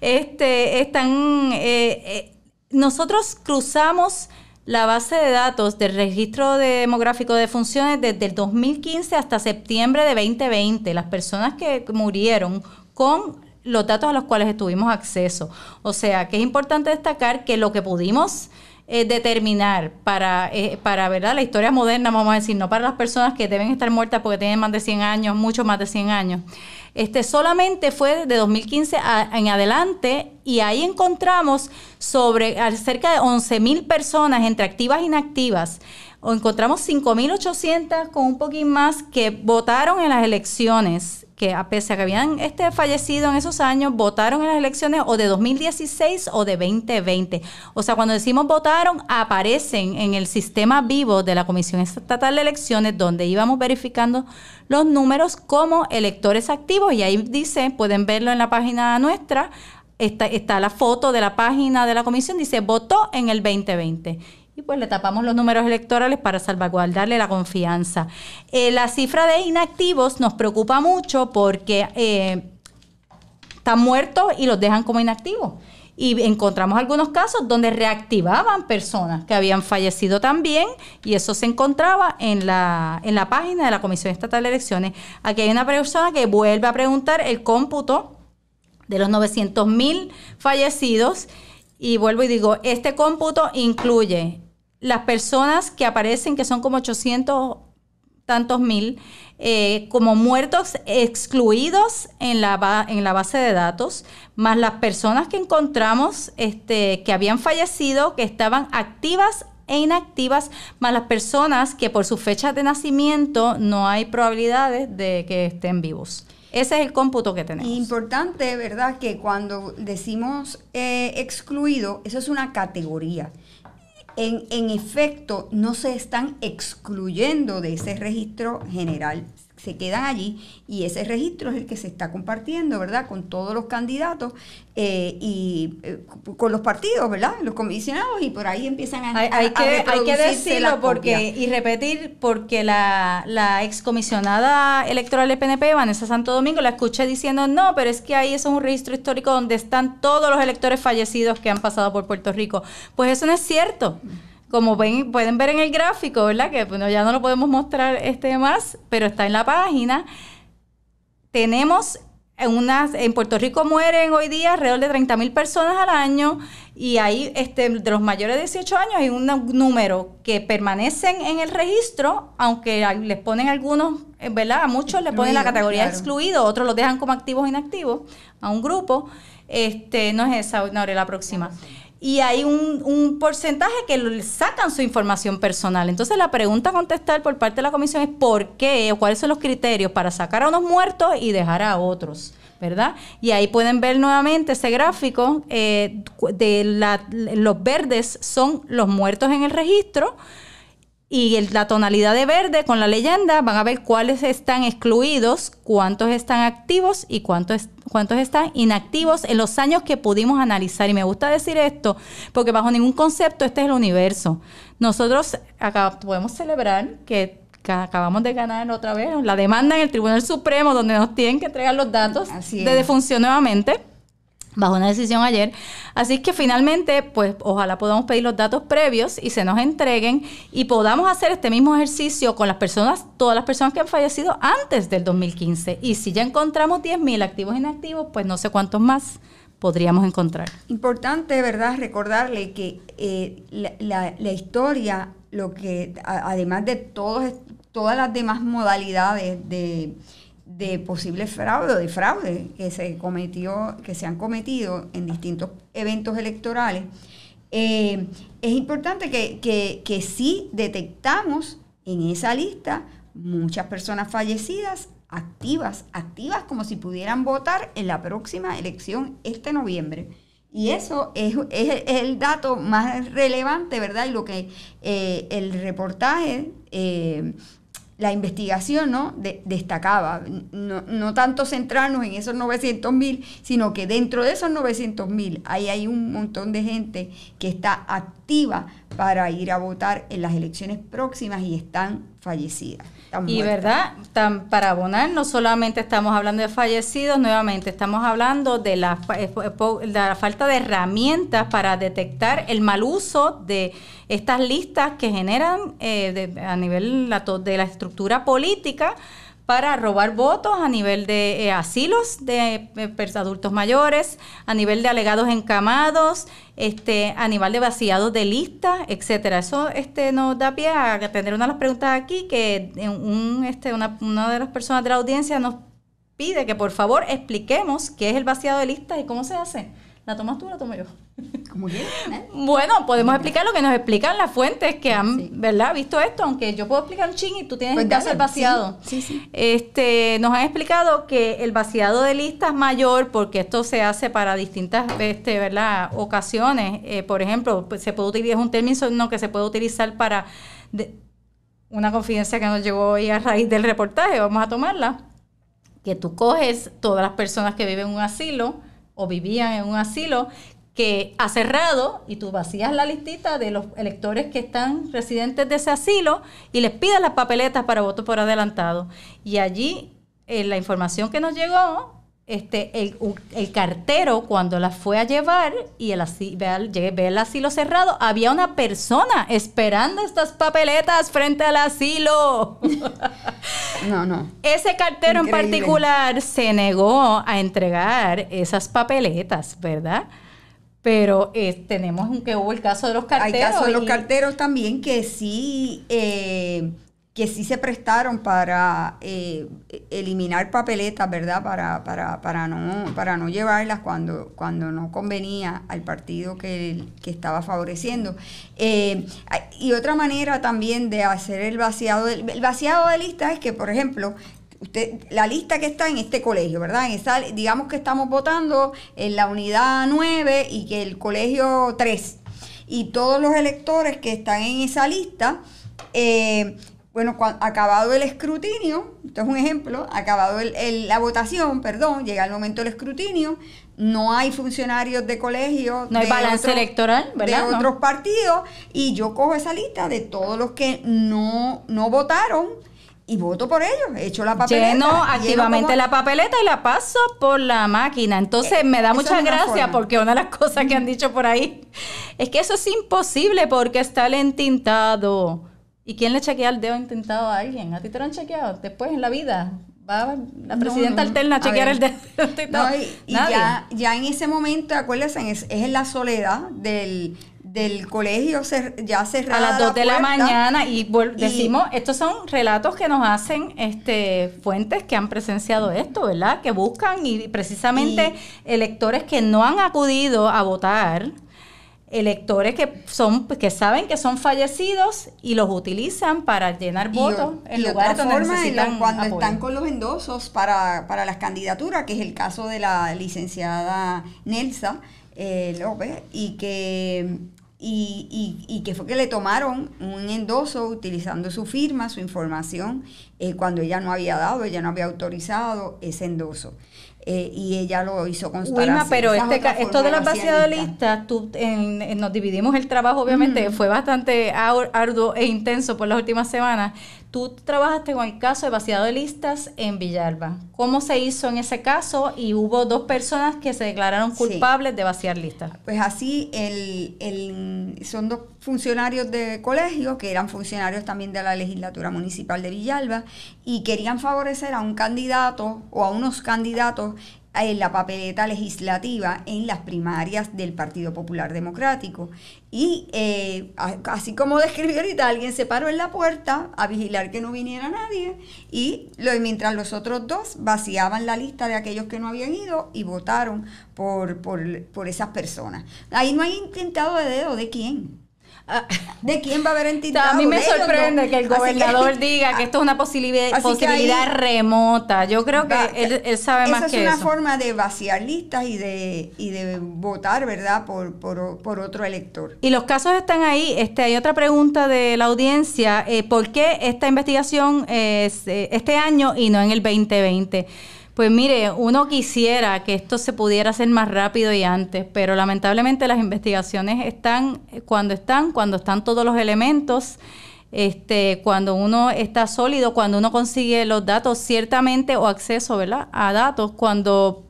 Este, están, eh, eh, nosotros cruzamos la base de datos del registro demográfico de funciones desde el 2015 hasta septiembre de 2020, las personas que murieron con los datos a los cuales tuvimos acceso. O sea, que es importante destacar que lo que pudimos eh, determinar para, eh, para la historia moderna, vamos a decir, no para las personas que deben estar muertas porque tienen más de 100 años, mucho más de 100 años. Este, solamente fue de 2015 en adelante y ahí encontramos sobre cerca de 11.000 personas entre activas e inactivas. O encontramos 5.800 con un poquito más que votaron en las elecciones que a pesar que habían este, fallecido en esos años, votaron en las elecciones o de 2016 o de 2020. O sea, cuando decimos votaron, aparecen en el sistema vivo de la Comisión Estatal de Elecciones, donde íbamos verificando los números como electores activos. Y ahí dice, pueden verlo en la página nuestra, está, está la foto de la página de la comisión, dice votó en el 2020 y pues le tapamos los números electorales para salvaguardarle la confianza. Eh, la cifra de inactivos nos preocupa mucho porque eh, están muertos y los dejan como inactivos. Y encontramos algunos casos donde reactivaban personas que habían fallecido también y eso se encontraba en la, en la página de la Comisión Estatal de Elecciones. Aquí hay una persona que vuelve a preguntar el cómputo de los 900 mil fallecidos. Y vuelvo y digo, este cómputo incluye las personas que aparecen, que son como 800 tantos mil, eh, como muertos excluidos en la, en la base de datos, más las personas que encontramos este, que habían fallecido, que estaban activas e inactivas, más las personas que por sus fechas de nacimiento no hay probabilidades de que estén vivos. Ese es el cómputo que tenemos. Importante, ¿verdad? Que cuando decimos eh, excluido, eso es una categoría en, efecto no se están excluyendo de ese registro general se quedan allí y ese registro es el que se está compartiendo, ¿verdad? Con todos los candidatos eh, y eh, con los partidos, ¿verdad? Los comisionados y por ahí empiezan a... Hay, que, decirlo porque, y repetir porque la, excomisionada electoral del PNP, Vanessa Santo Domingo, la escuché diciendo, no, pero es que ahí eso es un registro histórico donde están todos los electores fallecidos que han pasado por Puerto Rico. Pues eso no es cierto. Como ven, pueden ver en el gráfico, ¿verdad? Que bueno, ya no lo podemos mostrar este más, pero está en la página. Tenemos unas, en Puerto Rico mueren hoy día alrededor de 30.000 personas al año y ahí este, de los mayores de 18 años hay un número que permanecen en el registro, aunque les ponen algunos, eh, ¿verdad? A muchos les ponen la categoría excluido, otros los dejan como activos o inactivos, a un grupo. Este, no es esa, no, la próxima. Ah, y hay un, porcentaje que sacan su información personal. Entonces la pregunta a contestar por parte de la comisión es por qué o cuáles son los criterios para sacar a unos muertos y dejar a otros. ¿Verdad? Y ahí pueden ver nuevamente ese gráfico eh, de los verdes son los muertos en el registro, y la tonalidad de verde con la leyenda van a ver cuáles están excluidos, cuántos están activos y cuántos, cuántos están inactivos en los años que pudimos analizar. Y me gusta decir esto porque bajo ningún concepto este es el universo. Nosotros acá podemos celebrar que acabamos de ganar otra vez la demanda en el Tribunal Supremo donde nos tienen que entregar los datos de defunción nuevamente bajo una decisión ayer. Así que finalmente, pues ojalá podamos pedir los datos previos y se nos entreguen y podamos hacer este mismo ejercicio con las personas, todas las personas que han fallecido antes del 2015. Y si ya encontramos 10.000 activos inactivos, pues no sé cuántos más podríamos encontrar. Importante, ¿verdad?, recordarle que eh, la, historia, lo que, además de todos, todas las demás modalidades de de posible fraude, de fraude que se cometió, que se han cometido en distintos eventos electorales, eh, es importante que, que, sí detectamos en esa lista muchas personas fallecidas activas, activas como si pudieran votar en la próxima elección este noviembre. Y eso es, el dato más relevante, ¿verdad? Y lo que eh, el reportaje eh, la investigación ¿no? destacaba, no, tanto centrarnos en esos 900.000, mil, sino que dentro de esos 900.000 mil ahí hay un montón de gente que está activa para ir a votar en las elecciones próximas y están fallecidas y verdad, para abonar, no solamente estamos hablando de fallecidos, nuevamente estamos hablando de la, eh, eh, de la falta de herramientas para detectar el mal uso de estas listas que generan eh, a nivel de la estructura política para robar votos a nivel de eh, asilos de eh, adultos mayores, a nivel de alegados encamados, este, a nivel de vaciados de listas, etcétera. Eso este, nos da pie a tener una de las preguntas aquí que eh, un, este, una, una de las personas de la audiencia nos pide que por favor expliquemos qué es el vaciado de listas y cómo se hace. ¿La tomas tú o la tomo yo? Bueno, podemos explicar lo que nos explican las fuentes que han, ¿verdad? Visto esto, aunque yo puedo explicar un ching y tú tienes pues que hacer vaciado. Este, nos han explicado que el vaciado de listas mayor porque esto se hace para distintas, este, ¿verdad? Ocasiones. Eh, por ejemplo, pues, se puede utilizar, es un término que se puede utilizar para una confidencia que nos llegó hoy a raíz del reportaje. Vamos a tomarla. Que tú coges todas las personas que viven en un asilo o vivían en un asilo que ha cerrado y tú vacías la listita de los electores que están residentes de ese asilo y les pides las papeletas para voto por adelantado. Y allí eh, la información que nos llegó este, el, cartero cuando la fue a llevar y el asilo, ve el asilo cerrado, había una persona esperando estas papeletas frente al asilo. No, no. Ese cartero en particular se negó a entregar esas papeletas, ¿verdad? Pero eh, tenemos que hubo el caso de los carteros. Hay casos de los carteros también que sí eh, que sí se prestaron para eh, eliminar papeletas, ¿verdad? Para, para, no, para no llevarlas cuando, cuando no convenía al partido que, estaba favoreciendo. Eh, y otra manera también de hacer el vaciado, de, el vaciado de lista es que, por ejemplo, usted, la lista que está en este colegio, ¿verdad? En digamos que estamos votando en la unidad 9 y que el colegio 3. Y todos los electores que están en esa lista... Eh, bueno, acabado el escrutinio, esto es un ejemplo, acabado el, la votación, perdón, llega el momento del escrutinio, no hay funcionarios de colegio. No hay balance electoral, ¿verdad? De otros partidos, y yo cojo esa lista de todos los que no, no votaron y voto por ellos. He hecho la papeleta. Lleno activamente la papeleta y la paso por la máquina. Entonces eh, me da muchas gracias porque una de las cosas que han dicho por ahí es que eso es imposible porque está lentintado. entintado. ¿Y quién le chequea el dedo intentado a alguien? ¿A ti te lo han chequeado? Después en la vida. Va la presidenta alterna a chequear el dedo y, ya, ya, en ese momento, acuérdense, es, en la soledad del, del colegio ya cerrada. A las 2 de la mañana y, decimos, estos son relatos que nos hacen este, fuentes que han presenciado esto, ¿verdad? Que buscan y precisamente electores que no han acudido a votar electores que son que saben que son fallecidos y los utilizan para llenar votos en lugar De necesitan cuando están con los endosos para, para las candidaturas, que es el caso de la licenciada Nelsa eh, López, y que y, que fue que le tomaron un endoso utilizando su firma, su información, eh, cuando ella no había dado, ella no había autorizado ese endoso. Eh, y ella lo hizo constar. Wilma, pero este, esto de las vaciadolistas, tú, en, nos dividimos el trabajo, obviamente, mm. fue bastante arduo e intenso por las últimas semanas. Tú trabajaste con el caso de vaciado de listas en Villalba. ¿Cómo se hizo en ese caso? Y hubo dos personas que se declararon culpables de vaciar listas. Pues así, son dos funcionarios de colegio que eran funcionarios también de la legislatura municipal de Villalba y querían favorecer a un candidato o a unos candidatos en la papeleta legislativa en las primarias del Partido Popular Democrático. Y eh, así como describió ahorita, alguien se paró en la puerta a vigilar que no viniera nadie y mientras los otros dos vaciaban la lista de aquellos que no habían ido y votaron por, por esas personas. Ahí no hay intentado de dedo de quién. Ah, ¿De quién va a haber entidad? a mí me sorprende que el gobernador diga que esto es una posibilidad, remota. Yo creo que eh, él, sabe más que eso. es una forma de vaciar listas y de, y de votar, ¿verdad?, por, por, por, otro elector. Y los casos están ahí. Este, hay otra pregunta de la audiencia. Eh, ¿Por qué esta investigación es, eh, este año y no en el 2020? Pues mire, uno quisiera que esto se pudiera hacer más rápido y antes, pero lamentablemente las investigaciones están eh, cuando están, cuando están todos los elementos. Este, cuando uno está sólido, cuando uno consigue los datos ciertamente o acceso ¿verdad? a datos, cuando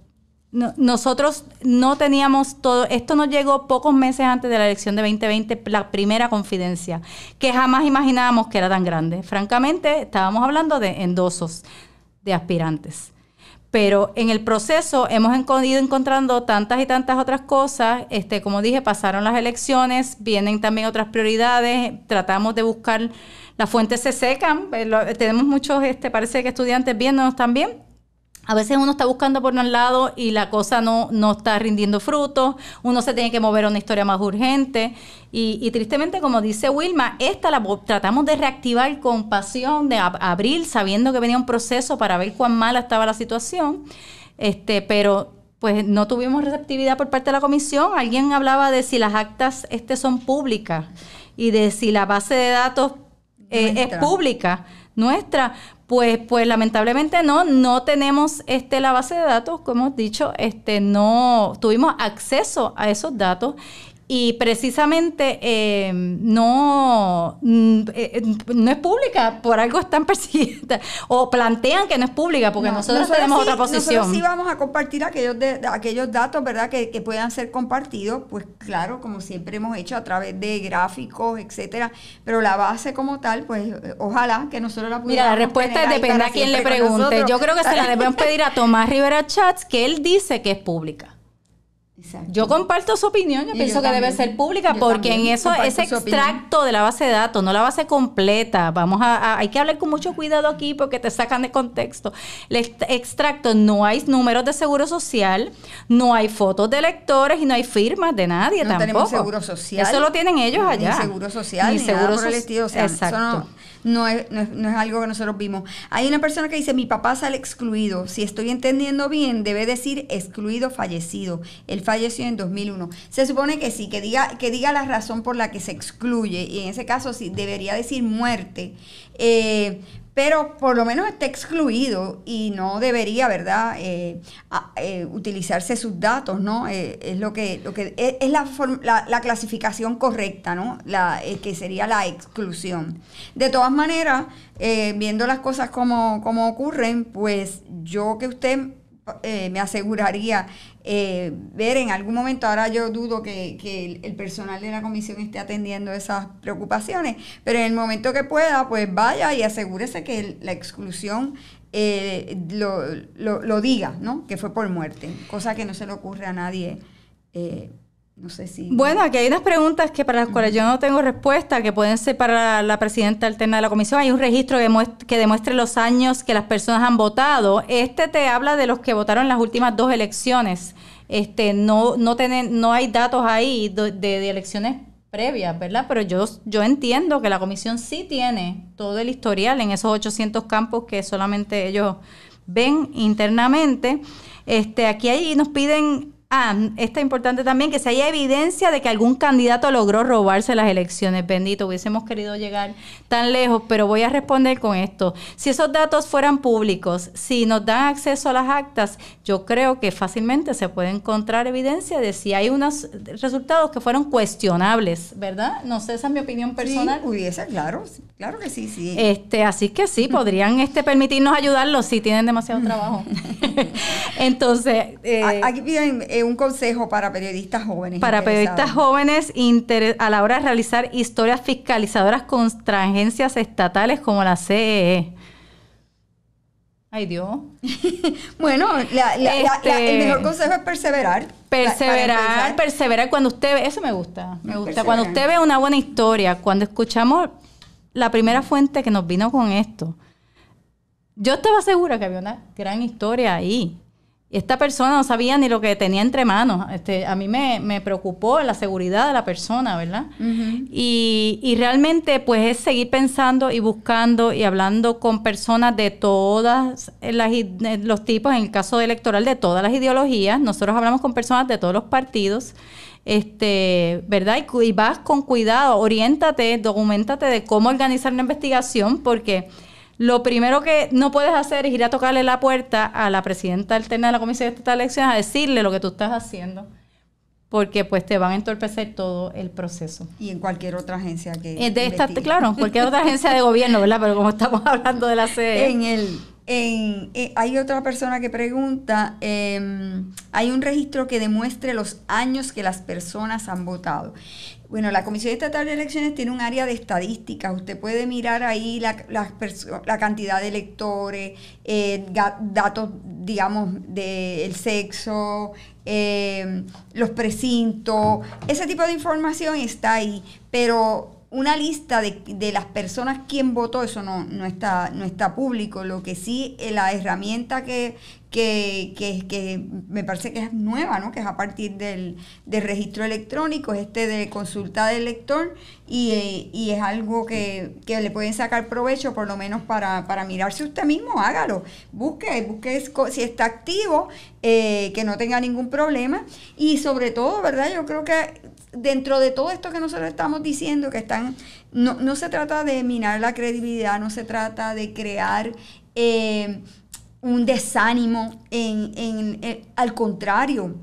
nosotros no teníamos todo, esto nos llegó pocos meses antes de la elección de 2020, la primera confidencia, que jamás imaginábamos que era tan grande. Francamente, estábamos hablando de endosos, de aspirantes pero en el proceso hemos ido encontrando tantas y tantas otras cosas. Este, como dije, pasaron las elecciones, vienen también otras prioridades, tratamos de buscar, las fuentes se secan, eh, tenemos muchos, este, parece que estudiantes viéndonos también, a veces uno está buscando por un lado y la cosa no, no está rindiendo frutos, uno se tiene que mover a una historia más urgente y, tristemente, como dice Wilma, esta la tratamos de reactivar con pasión, de abrir, sabiendo que venía un proceso para ver cuán mala estaba la situación, este, pero pues no tuvimos receptividad por parte de la comisión. Alguien hablaba de si las actas este, son públicas y de si la base de datos eh, es pública nuestra, pues, pues lamentablemente no, no tenemos este, la base de datos, como hemos dicho, este, no tuvimos acceso a esos datos y precisamente eh, no, mm, eh, eh, no es pública, por algo están persiguiendo, o plantean que no es pública, porque nosotros, tenemos otra posición. Nosotros sí vamos a compartir aquellos, de, aquellos datos, ¿verdad?, que, puedan ser compartidos, pues claro, como siempre hemos hecho a través de gráficos, etcétera, pero la base como tal, pues ojalá que nosotros la pudiéramos Mira, la respuesta depende a quien le pregunte. Yo creo que se la debemos pedir a Tomás Rivera Chats, que él dice que es pública. Yo comparto su opinión, yo pienso que debe ser pública, porque en eso ese extracto de la base de datos, no la base completa, vamos a, hay que hablar con mucho cuidado aquí porque te sacan de contexto. El extracto no hay números de seguro social, no hay fotos de electores y no hay firmas de nadie no tampoco. Tenemos seguro social. Eso lo tienen ellos allá. Ni seguro social, ni, seguro social. exacto no es, no es, algo que nosotros vimos. Hay una persona que dice, mi papá sale excluido. Si estoy entendiendo bien, debe decir excluido, fallecido. Él falleció en 2001. Se supone que sí, que diga, que diga la razón por la que se excluye. Y en ese caso sí, debería decir muerte. Eh, pero por lo menos está excluido y no debería, ¿verdad?, eh, eh, utilizarse sus datos, ¿no? Eh, es lo que, lo que e, es, la, la, clasificación correcta, ¿no? La, que sería la exclusión. De todas maneras, viendo las cosas como, como ocurren, pues yo que usted eh, me aseguraría eh, ver en algún momento, ahora yo dudo que, el, personal de la comisión esté atendiendo esas preocupaciones, pero en el momento que pueda, pues vaya y asegúrese que la exclusión eh, lo, lo, diga, ¿no? Que fue por muerte, cosa que no se le ocurre a nadie. No sé si... Bueno, aquí hay unas preguntas que para las cuales yo no tengo respuesta, que pueden ser para la presidenta alterna de la comisión. Hay un registro que, demuestre los años que las personas han votado. Este te habla de los que votaron en las últimas dos elecciones. Este, no, no, tienen, no hay datos ahí de, elecciones previas, ¿verdad? Pero yo, yo entiendo que la comisión sí tiene todo el historial en esos 800 campos que solamente ellos ven internamente. Este, aquí ahí nos piden Ah, está importante también que se haya evidencia de que algún candidato logró robarse las elecciones. Bendito, hubiésemos querido llegar tan lejos, pero voy a responder con esto. Si esos datos fueran públicos, si nos dan acceso a las actas, yo creo que fácilmente se puede encontrar evidencia de si hay unos resultados que fueron cuestionables, ¿verdad? No sé, esa es mi opinión personal. Sí, hubiese, claro. Claro que sí, sí. Este, así que sí, podrían este, permitirnos ayudarlos si tienen demasiado trabajo. Entonces. Eh, aquí piden eh, un consejo para periodistas jóvenes. Para periodistas jóvenes a la hora de realizar historias fiscalizadoras con transgencias estatales como la CEE. E. Ay Dios. bueno, el este, mejor consejo es perseverar. Perseverar, perseverar cuando usted ve, eso me gusta, me gusta, cuando usted ve una buena historia, cuando escuchamos la primera fuente que nos vino con esto. Yo estaba segura que había una gran historia ahí. esta persona no sabía ni lo que tenía entre manos. Este, a mí me, preocupó la seguridad de la persona, ¿verdad? y, realmente pues es seguir pensando y buscando y hablando con personas de todas los tipos, en el caso electoral, de todas las ideologías. Nosotros hablamos con personas de todos los partidos este, ¿verdad? Y, vas con cuidado, oriéntate, documentate de cómo organizar una investigación, porque lo primero que no puedes hacer es ir a tocarle la puerta a la presidenta alterna de la Comisión Estatal de Elecciones a decirle lo que tú estás haciendo porque pues te van a entorpecer todo el proceso. Y en cualquier otra agencia que... Eh, de esta, claro, cualquier otra agencia de gobierno, ¿verdad? Pero como estamos hablando de la CE... E. En el eh, hay otra persona que pregunta, em, hay un registro que demuestre los años que las personas han votado. Bueno, la Comisión Estatal de Elecciones tiene un área de estadísticas. Usted puede mirar ahí la, cantidad de electores, eh, datos, digamos, del sexo, em, los precintos. Ese tipo de información está ahí. Pero una lista de, de, las personas quien votó, eso no, no, está, no está público. Lo que sí, eh, la herramienta que, que, que, me parece que es nueva, ¿no? que es a partir del, del registro electrónico, este de consulta del lector, y, eh, es algo que, le pueden sacar provecho, por lo menos para, mirarse usted mismo, hágalo, busque, busque si está activo, eh, que no tenga ningún problema, y sobre todo, ¿verdad? Yo creo que dentro de todo esto que nosotros estamos diciendo, que están, no, no se trata de minar la credibilidad, no se trata de crear... Eh, un desánimo, en, en, eh, al contrario.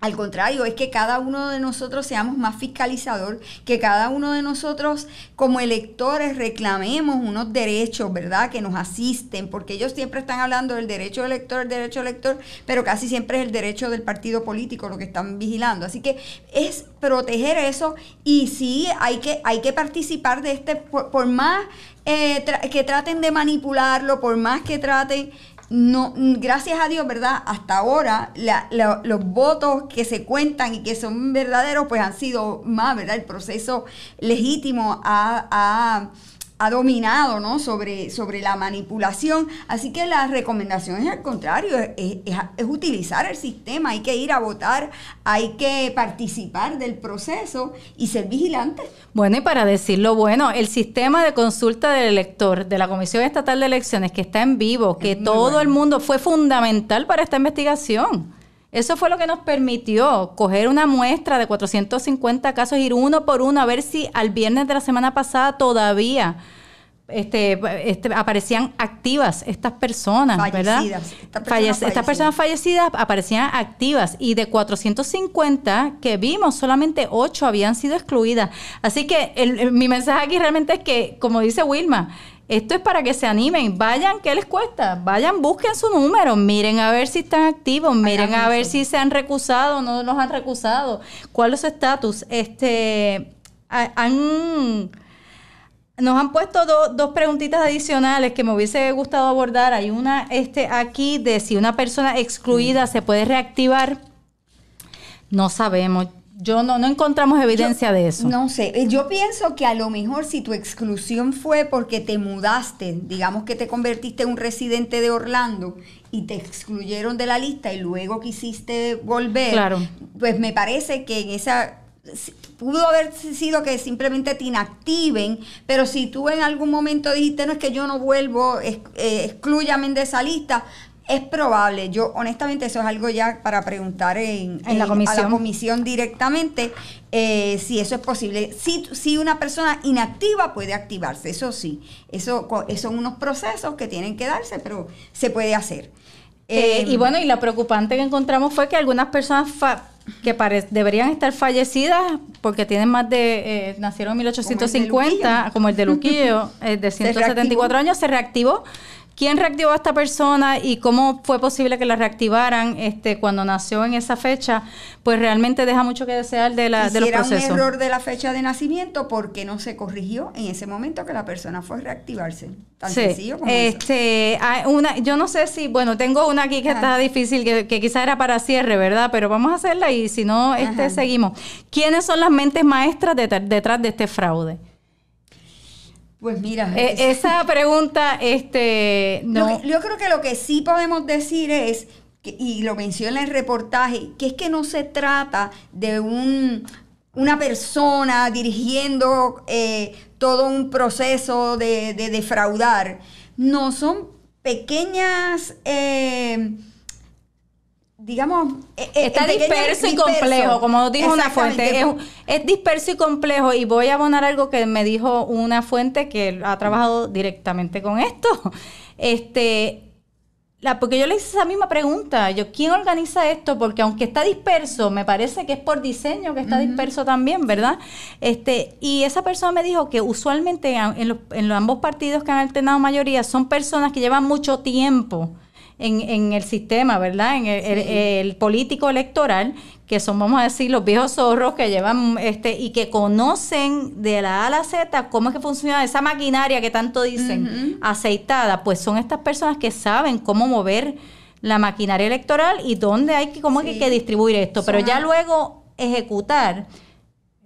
Al contrario, es que cada uno de nosotros seamos más fiscalizador, que cada uno de nosotros como electores reclamemos unos derechos, ¿verdad? Que nos asisten, porque ellos siempre están hablando del derecho del elector, el derecho elector, pero casi siempre es el derecho del partido político lo que están vigilando. Así que es proteger eso y sí, hay que, hay que participar de este, por, más eh, que traten de manipularlo, por más que traten no, gracias a Dios, ¿verdad? Hasta ahora los votos que se cuentan y que son verdaderos, pues han sido más, ¿verdad? El proceso legítimo a... ha ha dominado ¿no? sobre, sobre la manipulación. Así que la recomendación es al contrario, es, es, utilizar el sistema, hay que ir a votar, hay que participar del proceso y ser vigilantes. Bueno, y para decirlo bueno, el sistema de consulta del elector de la Comisión Estatal de Elecciones, que está en vivo, que todo el mundo fue fundamental para esta investigación. Eso fue lo que nos permitió coger una muestra de 450 casos, ir uno por uno a ver si al viernes de la semana pasada todavía este, este aparecían activas estas personas, fallecidas. ¿verdad? Estas personas, fallecidas. aparecían activas y de 450 que vimos, solamente 8 habían sido excluidas. Así que mi mensaje aquí realmente es que, como dice Wilma, esto es para que se animen, vayan, ¿qué les cuesta? Vayan, busquen su número, miren a ver si están activos, miren a ver si se han recusado, o no los han recusado, cuál es su estatus. Este, han, nos han puesto dos preguntitas adicionales que me hubiese gustado abordar. Hay una este, aquí de si una persona excluida se puede reactivar. No sabemos. Yo no, no encontramos evidencia de eso. No sé, eh, yo pienso que a lo mejor si tu exclusión fue porque te mudaste, digamos que te convertiste en un residente de Orlando y te excluyeron de la lista y luego quisiste volver, claro. pues me parece que en esa pudo haber sido que simplemente te inactiven, pero si tú en algún momento dijiste, no es que yo no vuelvo, eh, excluyame de esa lista, es probable, yo honestamente eso es algo ya para preguntar en, la comisión. a directamente eh, si eso es posible. Si, si una persona inactiva puede activarse, eso sí, eso son unos procesos que tienen que darse, pero se puede hacer. Eh, em, y bueno, y la preocupante que encontramos fue que algunas personas que deberían estar fallecidas porque tienen más de, eh, nacieron en 1850, como el de Luquillo, de, 174 años, se reactivó ¿Quién reactivó a esta persona y cómo fue posible que la reactivaran este, cuando nació en esa fecha? Pues realmente deja mucho que desear de, la, de los procesos. Si era un error de la fecha de nacimiento, porque no se corrigió en ese momento que la persona fue a reactivarse? Tan sencillo como este, Una, yo no sé si, bueno, tengo una aquí que está difícil, que, quizás era para cierre, ¿verdad? Pero vamos a hacerla y si no, este, seguimos. ¿Quiénes son las mentes maestras detrás de este fraude? Pues mira, eh, esa pregunta, este, no. yo creo que lo que sí podemos decir es, y lo menciona el reportaje, que es que no se trata de un, una persona dirigiendo eh, todo un proceso de, defraudar. No, son pequeñas... Eh, digamos, e, e, está disperso y complejo, como dijo una fuente, es, disperso y complejo y voy a abonar algo que me dijo una fuente que ha trabajado directamente con esto. Este, la, porque yo le hice esa misma pregunta, yo, ¿quién organiza esto? Porque aunque está disperso, me parece que es por diseño que está disperso también, ¿verdad? Este, y esa persona me dijo que usualmente en, los, en los ambos partidos que han alternado mayoría son personas que llevan mucho tiempo en, el sistema, ¿verdad? En el, político electoral, que son, vamos a decir, los viejos zorros que llevan este y que conocen de la A a la Z cómo es que funciona esa maquinaria que tanto dicen, aceitada, pues son estas personas que saben cómo mover la maquinaria electoral y dónde hay que, cómo hay que distribuir esto. Pero ya luego ejecutar,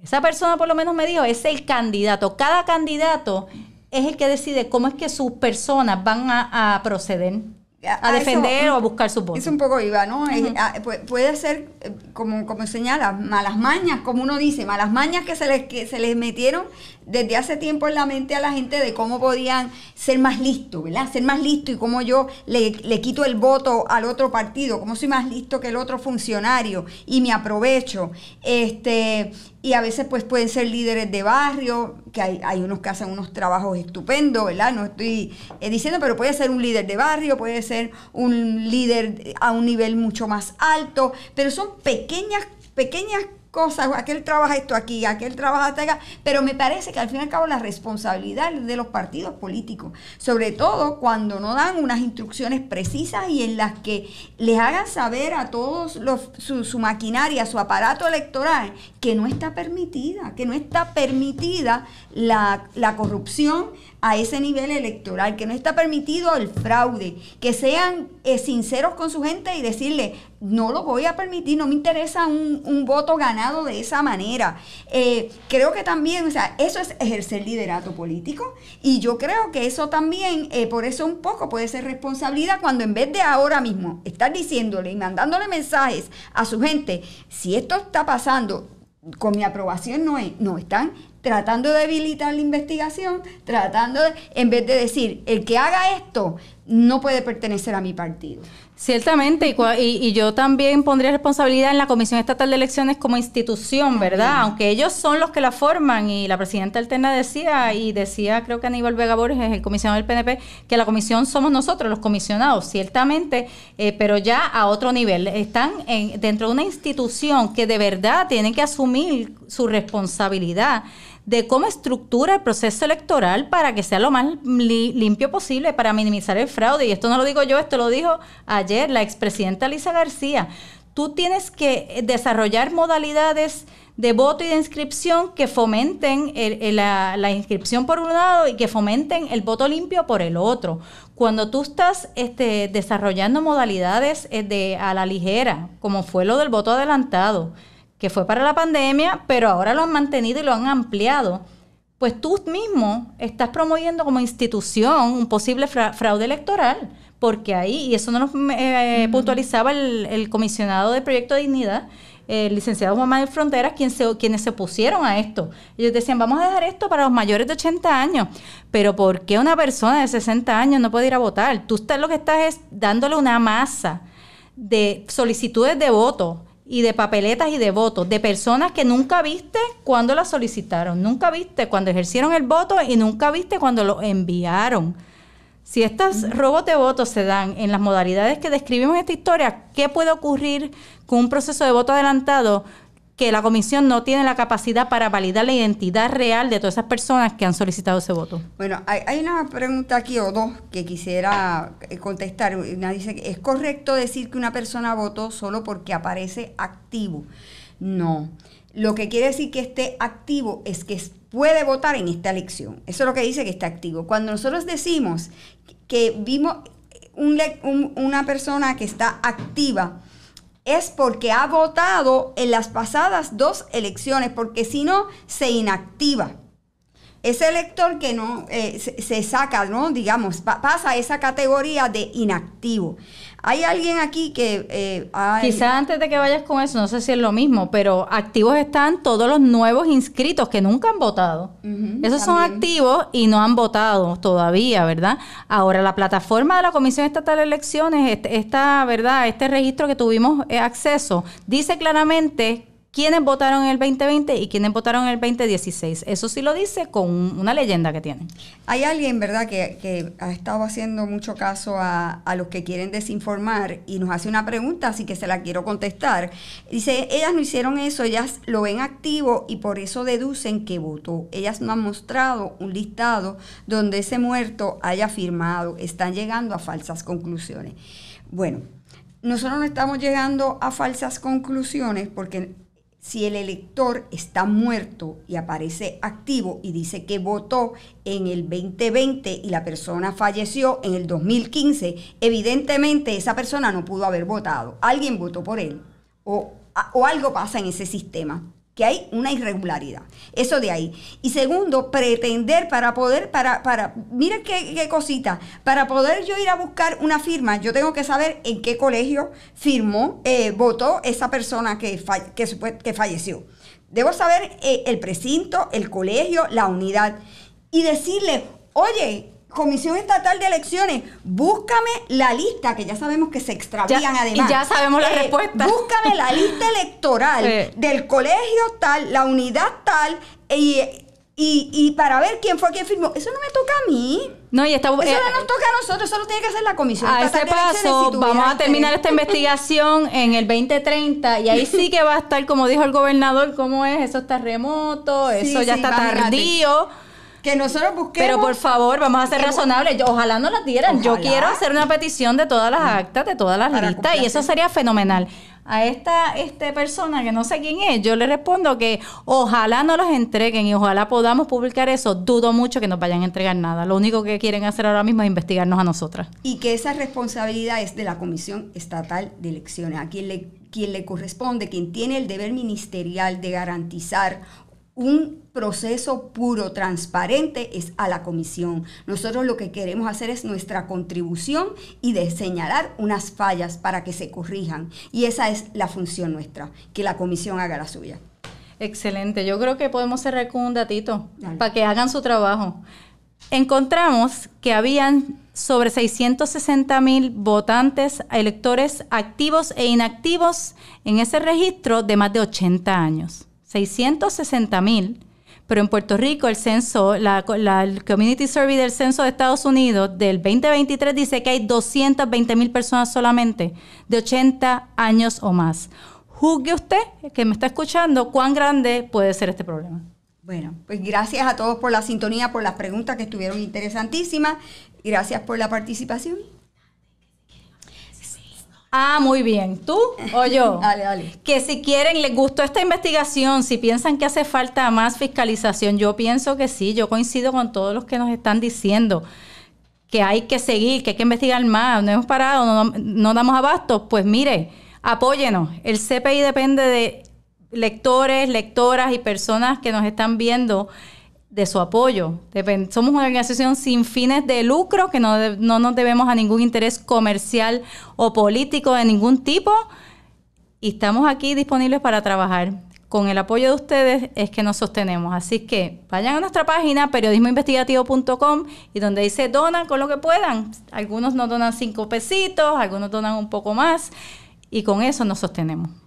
esa persona por lo menos me dijo, es el candidato. Cada candidato es el que decide cómo es que sus personas van a, a proceder a, defender o a mm, buscar su voz. Es un poco iba, ¿no? Ah, puede ser, eh, como, como señala, malas mañas, como uno dice, malas mañas que se les, que se les metieron desde hace tiempo en la mente a la gente de cómo podían ser más listos, ¿verdad? Ser más listos y cómo yo le, quito el voto al otro partido, cómo soy más listo que el otro funcionario y me aprovecho. Este, y a veces pues pueden ser líderes de barrio, que hay, hay unos que hacen unos trabajos estupendos, ¿verdad? No estoy eh, diciendo, pero puede ser un líder de barrio, puede ser un líder a un nivel mucho más alto, pero son pequeñas, pequeñas cosas, aquel trabaja esto aquí, aquel trabaja hasta acá, pero me parece que al fin y al cabo la responsabilidad de los partidos políticos, sobre todo cuando no dan unas instrucciones precisas y en las que les hagan saber a todos los, su, su maquinaria, su aparato electoral, que no está permitida, que no está permitida la, la corrupción, a ese nivel electoral, que no está permitido el fraude, que sean eh, sinceros con su gente y decirle, no lo voy a permitir, no me interesa un, voto ganado de esa manera. Eh, creo que también, o sea, eso es ejercer liderato político y yo creo que eso también, eh, por eso un poco puede ser responsabilidad cuando en vez de ahora mismo estar diciéndole y mandándole mensajes a su gente, si esto está pasando, con mi aprobación no, no están tratando de debilitar la investigación, tratando de, en vez de decir, el que haga esto no puede pertenecer a mi partido. Ciertamente, y, yo también pondría responsabilidad en la Comisión Estatal de Elecciones como institución, ¿verdad? Aunque ellos son los que la forman y la presidenta alterna decía, y decía creo que Aníbal Vega Borges, el comisionado del PNP, que la comisión somos nosotros, los comisionados, ciertamente, eh, pero ya a otro nivel. Están dentro de una institución que de verdad tienen que asumir su responsabilidad de cómo estructura el proceso electoral para que sea lo más limpio posible, para minimizar el fraude. Y esto no lo digo yo, esto lo dijo ayer la expresidenta Lisa García. Tú tienes que eh, desarrollar modalidades de voto y de inscripción que fomenten la, inscripción por un lado y que fomenten el voto limpio por el otro. Cuando tú estás este, desarrollando modalidades eh, de, a la ligera, como fue lo del voto adelantado, que fue para la pandemia, pero ahora lo han mantenido y lo han ampliado. Pues tú mismo estás promoviendo como institución un posible fraude electoral, porque ahí, y eso no nos eh, puntualizaba el, comisionado de Proyecto de Dignidad, el licenciado Juan Manuel Fronteras, quien se, quienes se opusieron a esto. Ellos decían, vamos a dejar esto para los mayores de 80 años, pero ¿por qué una persona de 60 años no puede ir a votar? Tú estás, lo que estás es dándole una masa de solicitudes de voto y de papeletas y de votos de personas que nunca viste cuando las solicitaron, nunca viste cuando ejercieron el voto y nunca viste cuando lo enviaron. Si estos mm. robos de votos se dan en las modalidades que describimos en esta historia, ¿qué puede ocurrir con un proceso de voto adelantado que la comisión no tiene la capacidad para validar la identidad real de todas esas personas que han solicitado ese voto. Bueno, hay, una pregunta aquí o dos que quisiera eh, contestar. Una dice, que ¿es correcto decir que una persona votó solo porque aparece activo? No. Lo que quiere decir que esté activo es que puede votar en esta elección. Eso es lo que dice que está activo. Cuando nosotros decimos que vimos una persona que está activa, es porque ha votado en las pasadas dos elecciones, porque si no, se inactiva. Ese elector que no eh, se, saca, ¿no? digamos, pasa a esa categoría de inactivo. Hay alguien aquí que... Eh, ah, antes de que vayas con eso, no sé si es lo mismo, pero activos están todos los nuevos inscritos que nunca han votado. Esos son activos y no han votado todavía, ¿verdad? Ahora, la plataforma de la Comisión Estatal de Elecciones, esta, ¿verdad? Este registro que tuvimos eh, acceso, dice claramente quiénes votaron en el 2020 y quiénes votaron en el 2016. Eso sí lo dice con una leyenda que tiene. Hay alguien, ¿verdad?, que, ha estado haciendo mucho caso a, los que quieren desinformar y nos hace una pregunta, así que se la quiero contestar. Dice, ellas no hicieron eso, ellas lo ven activo y por eso deducen que votó. Ellas no han mostrado un listado donde ese muerto haya firmado. Están llegando a falsas conclusiones. Bueno, nosotros no estamos llegando a falsas conclusiones porque si el elector está muerto y aparece activo y dice que votó en el 2020 y la persona falleció en el 2015, evidentemente esa persona no pudo haber votado. Alguien votó por él o, o algo pasa en ese sistema que hay una irregularidad. Eso de ahí. Y segundo, pretender para poder, para, para, miren qué, cosita, para poder yo ir a buscar una firma, yo tengo que saber en qué colegio firmó, eh, votó esa persona que, falleció. Debo saber eh, el precinto, el colegio, la unidad. Y decirle, oye, Comisión Estatal de Elecciones, búscame la lista, que ya sabemos que se extravían además. Y ya sabemos la eh, respuesta. Búscame la lista electoral del colegio tal, la unidad tal, y, y, para ver quién fue quien firmó. Eso no me toca a mí. No, y Eso no eh, nos toca a nosotros, eso lo tiene que hacer la comisión. A ah, ese paso, vamos a terminar esta investigación en el 2030 y ahí sí que va a estar, como dijo el gobernador, cómo es eso está remoto, eso ya está tardío que nosotros busquemos. Pero por favor, vamos a ser razonables. ojalá no las dieran. Yo quiero hacer una petición de todas las mm. actas, de todas las listas, y eso sería fenomenal. A esta este persona que no sé quién es, yo le respondo que ojalá no los entreguen y ojalá podamos publicar eso. Dudo mucho que nos vayan a entregar nada. Lo único que quieren hacer ahora mismo es investigarnos a nosotras. Y que esa responsabilidad es de la Comisión Estatal de Elecciones, a quien le quien le corresponde, quien tiene el deber ministerial de garantizar un proceso puro, transparente, es a la comisión. Nosotros lo que queremos hacer es nuestra contribución y de señalar unas fallas para que se corrijan. Y esa es la función nuestra, que la comisión haga la suya. Excelente, yo creo que podemos cerrar con un datito para que hagan su trabajo. Encontramos que habían sobre 660 mil votantes, electores activos e inactivos en ese registro de más de 80 años. 660 mil, pero en Puerto Rico el censo, la, Community Survey del Censo de Estados Unidos del 2023 dice que hay 220 mil personas solamente de 80 años o más. Juzgue usted, que me está escuchando, cuán grande puede ser este problema. Bueno, pues gracias a todos por la sintonía, por las preguntas que estuvieron interesantísimas. Gracias por la participación. Ah, muy bien. ¿Tú o yo? dale, dale. Que si quieren, les gustó esta investigación, si piensan que hace falta más fiscalización, yo pienso que sí, yo coincido con todos los que nos están diciendo que hay que seguir, que hay que investigar más, no hemos parado, no, damos abasto, pues mire, apóyenos. El CPI depende de lectores, lectoras y personas que nos están viendo de su apoyo. Somos una organización sin fines de lucro que no, no, nos debemos a ningún interés comercial o político de ningún tipo y estamos aquí disponibles para trabajar. Con el apoyo de ustedes es que nos sostenemos. Así que vayan a nuestra página periodismoinvestigativo.com y donde dice donan con lo que puedan. Algunos nos donan cinco pesitos, algunos donan un poco más y con eso nos sostenemos.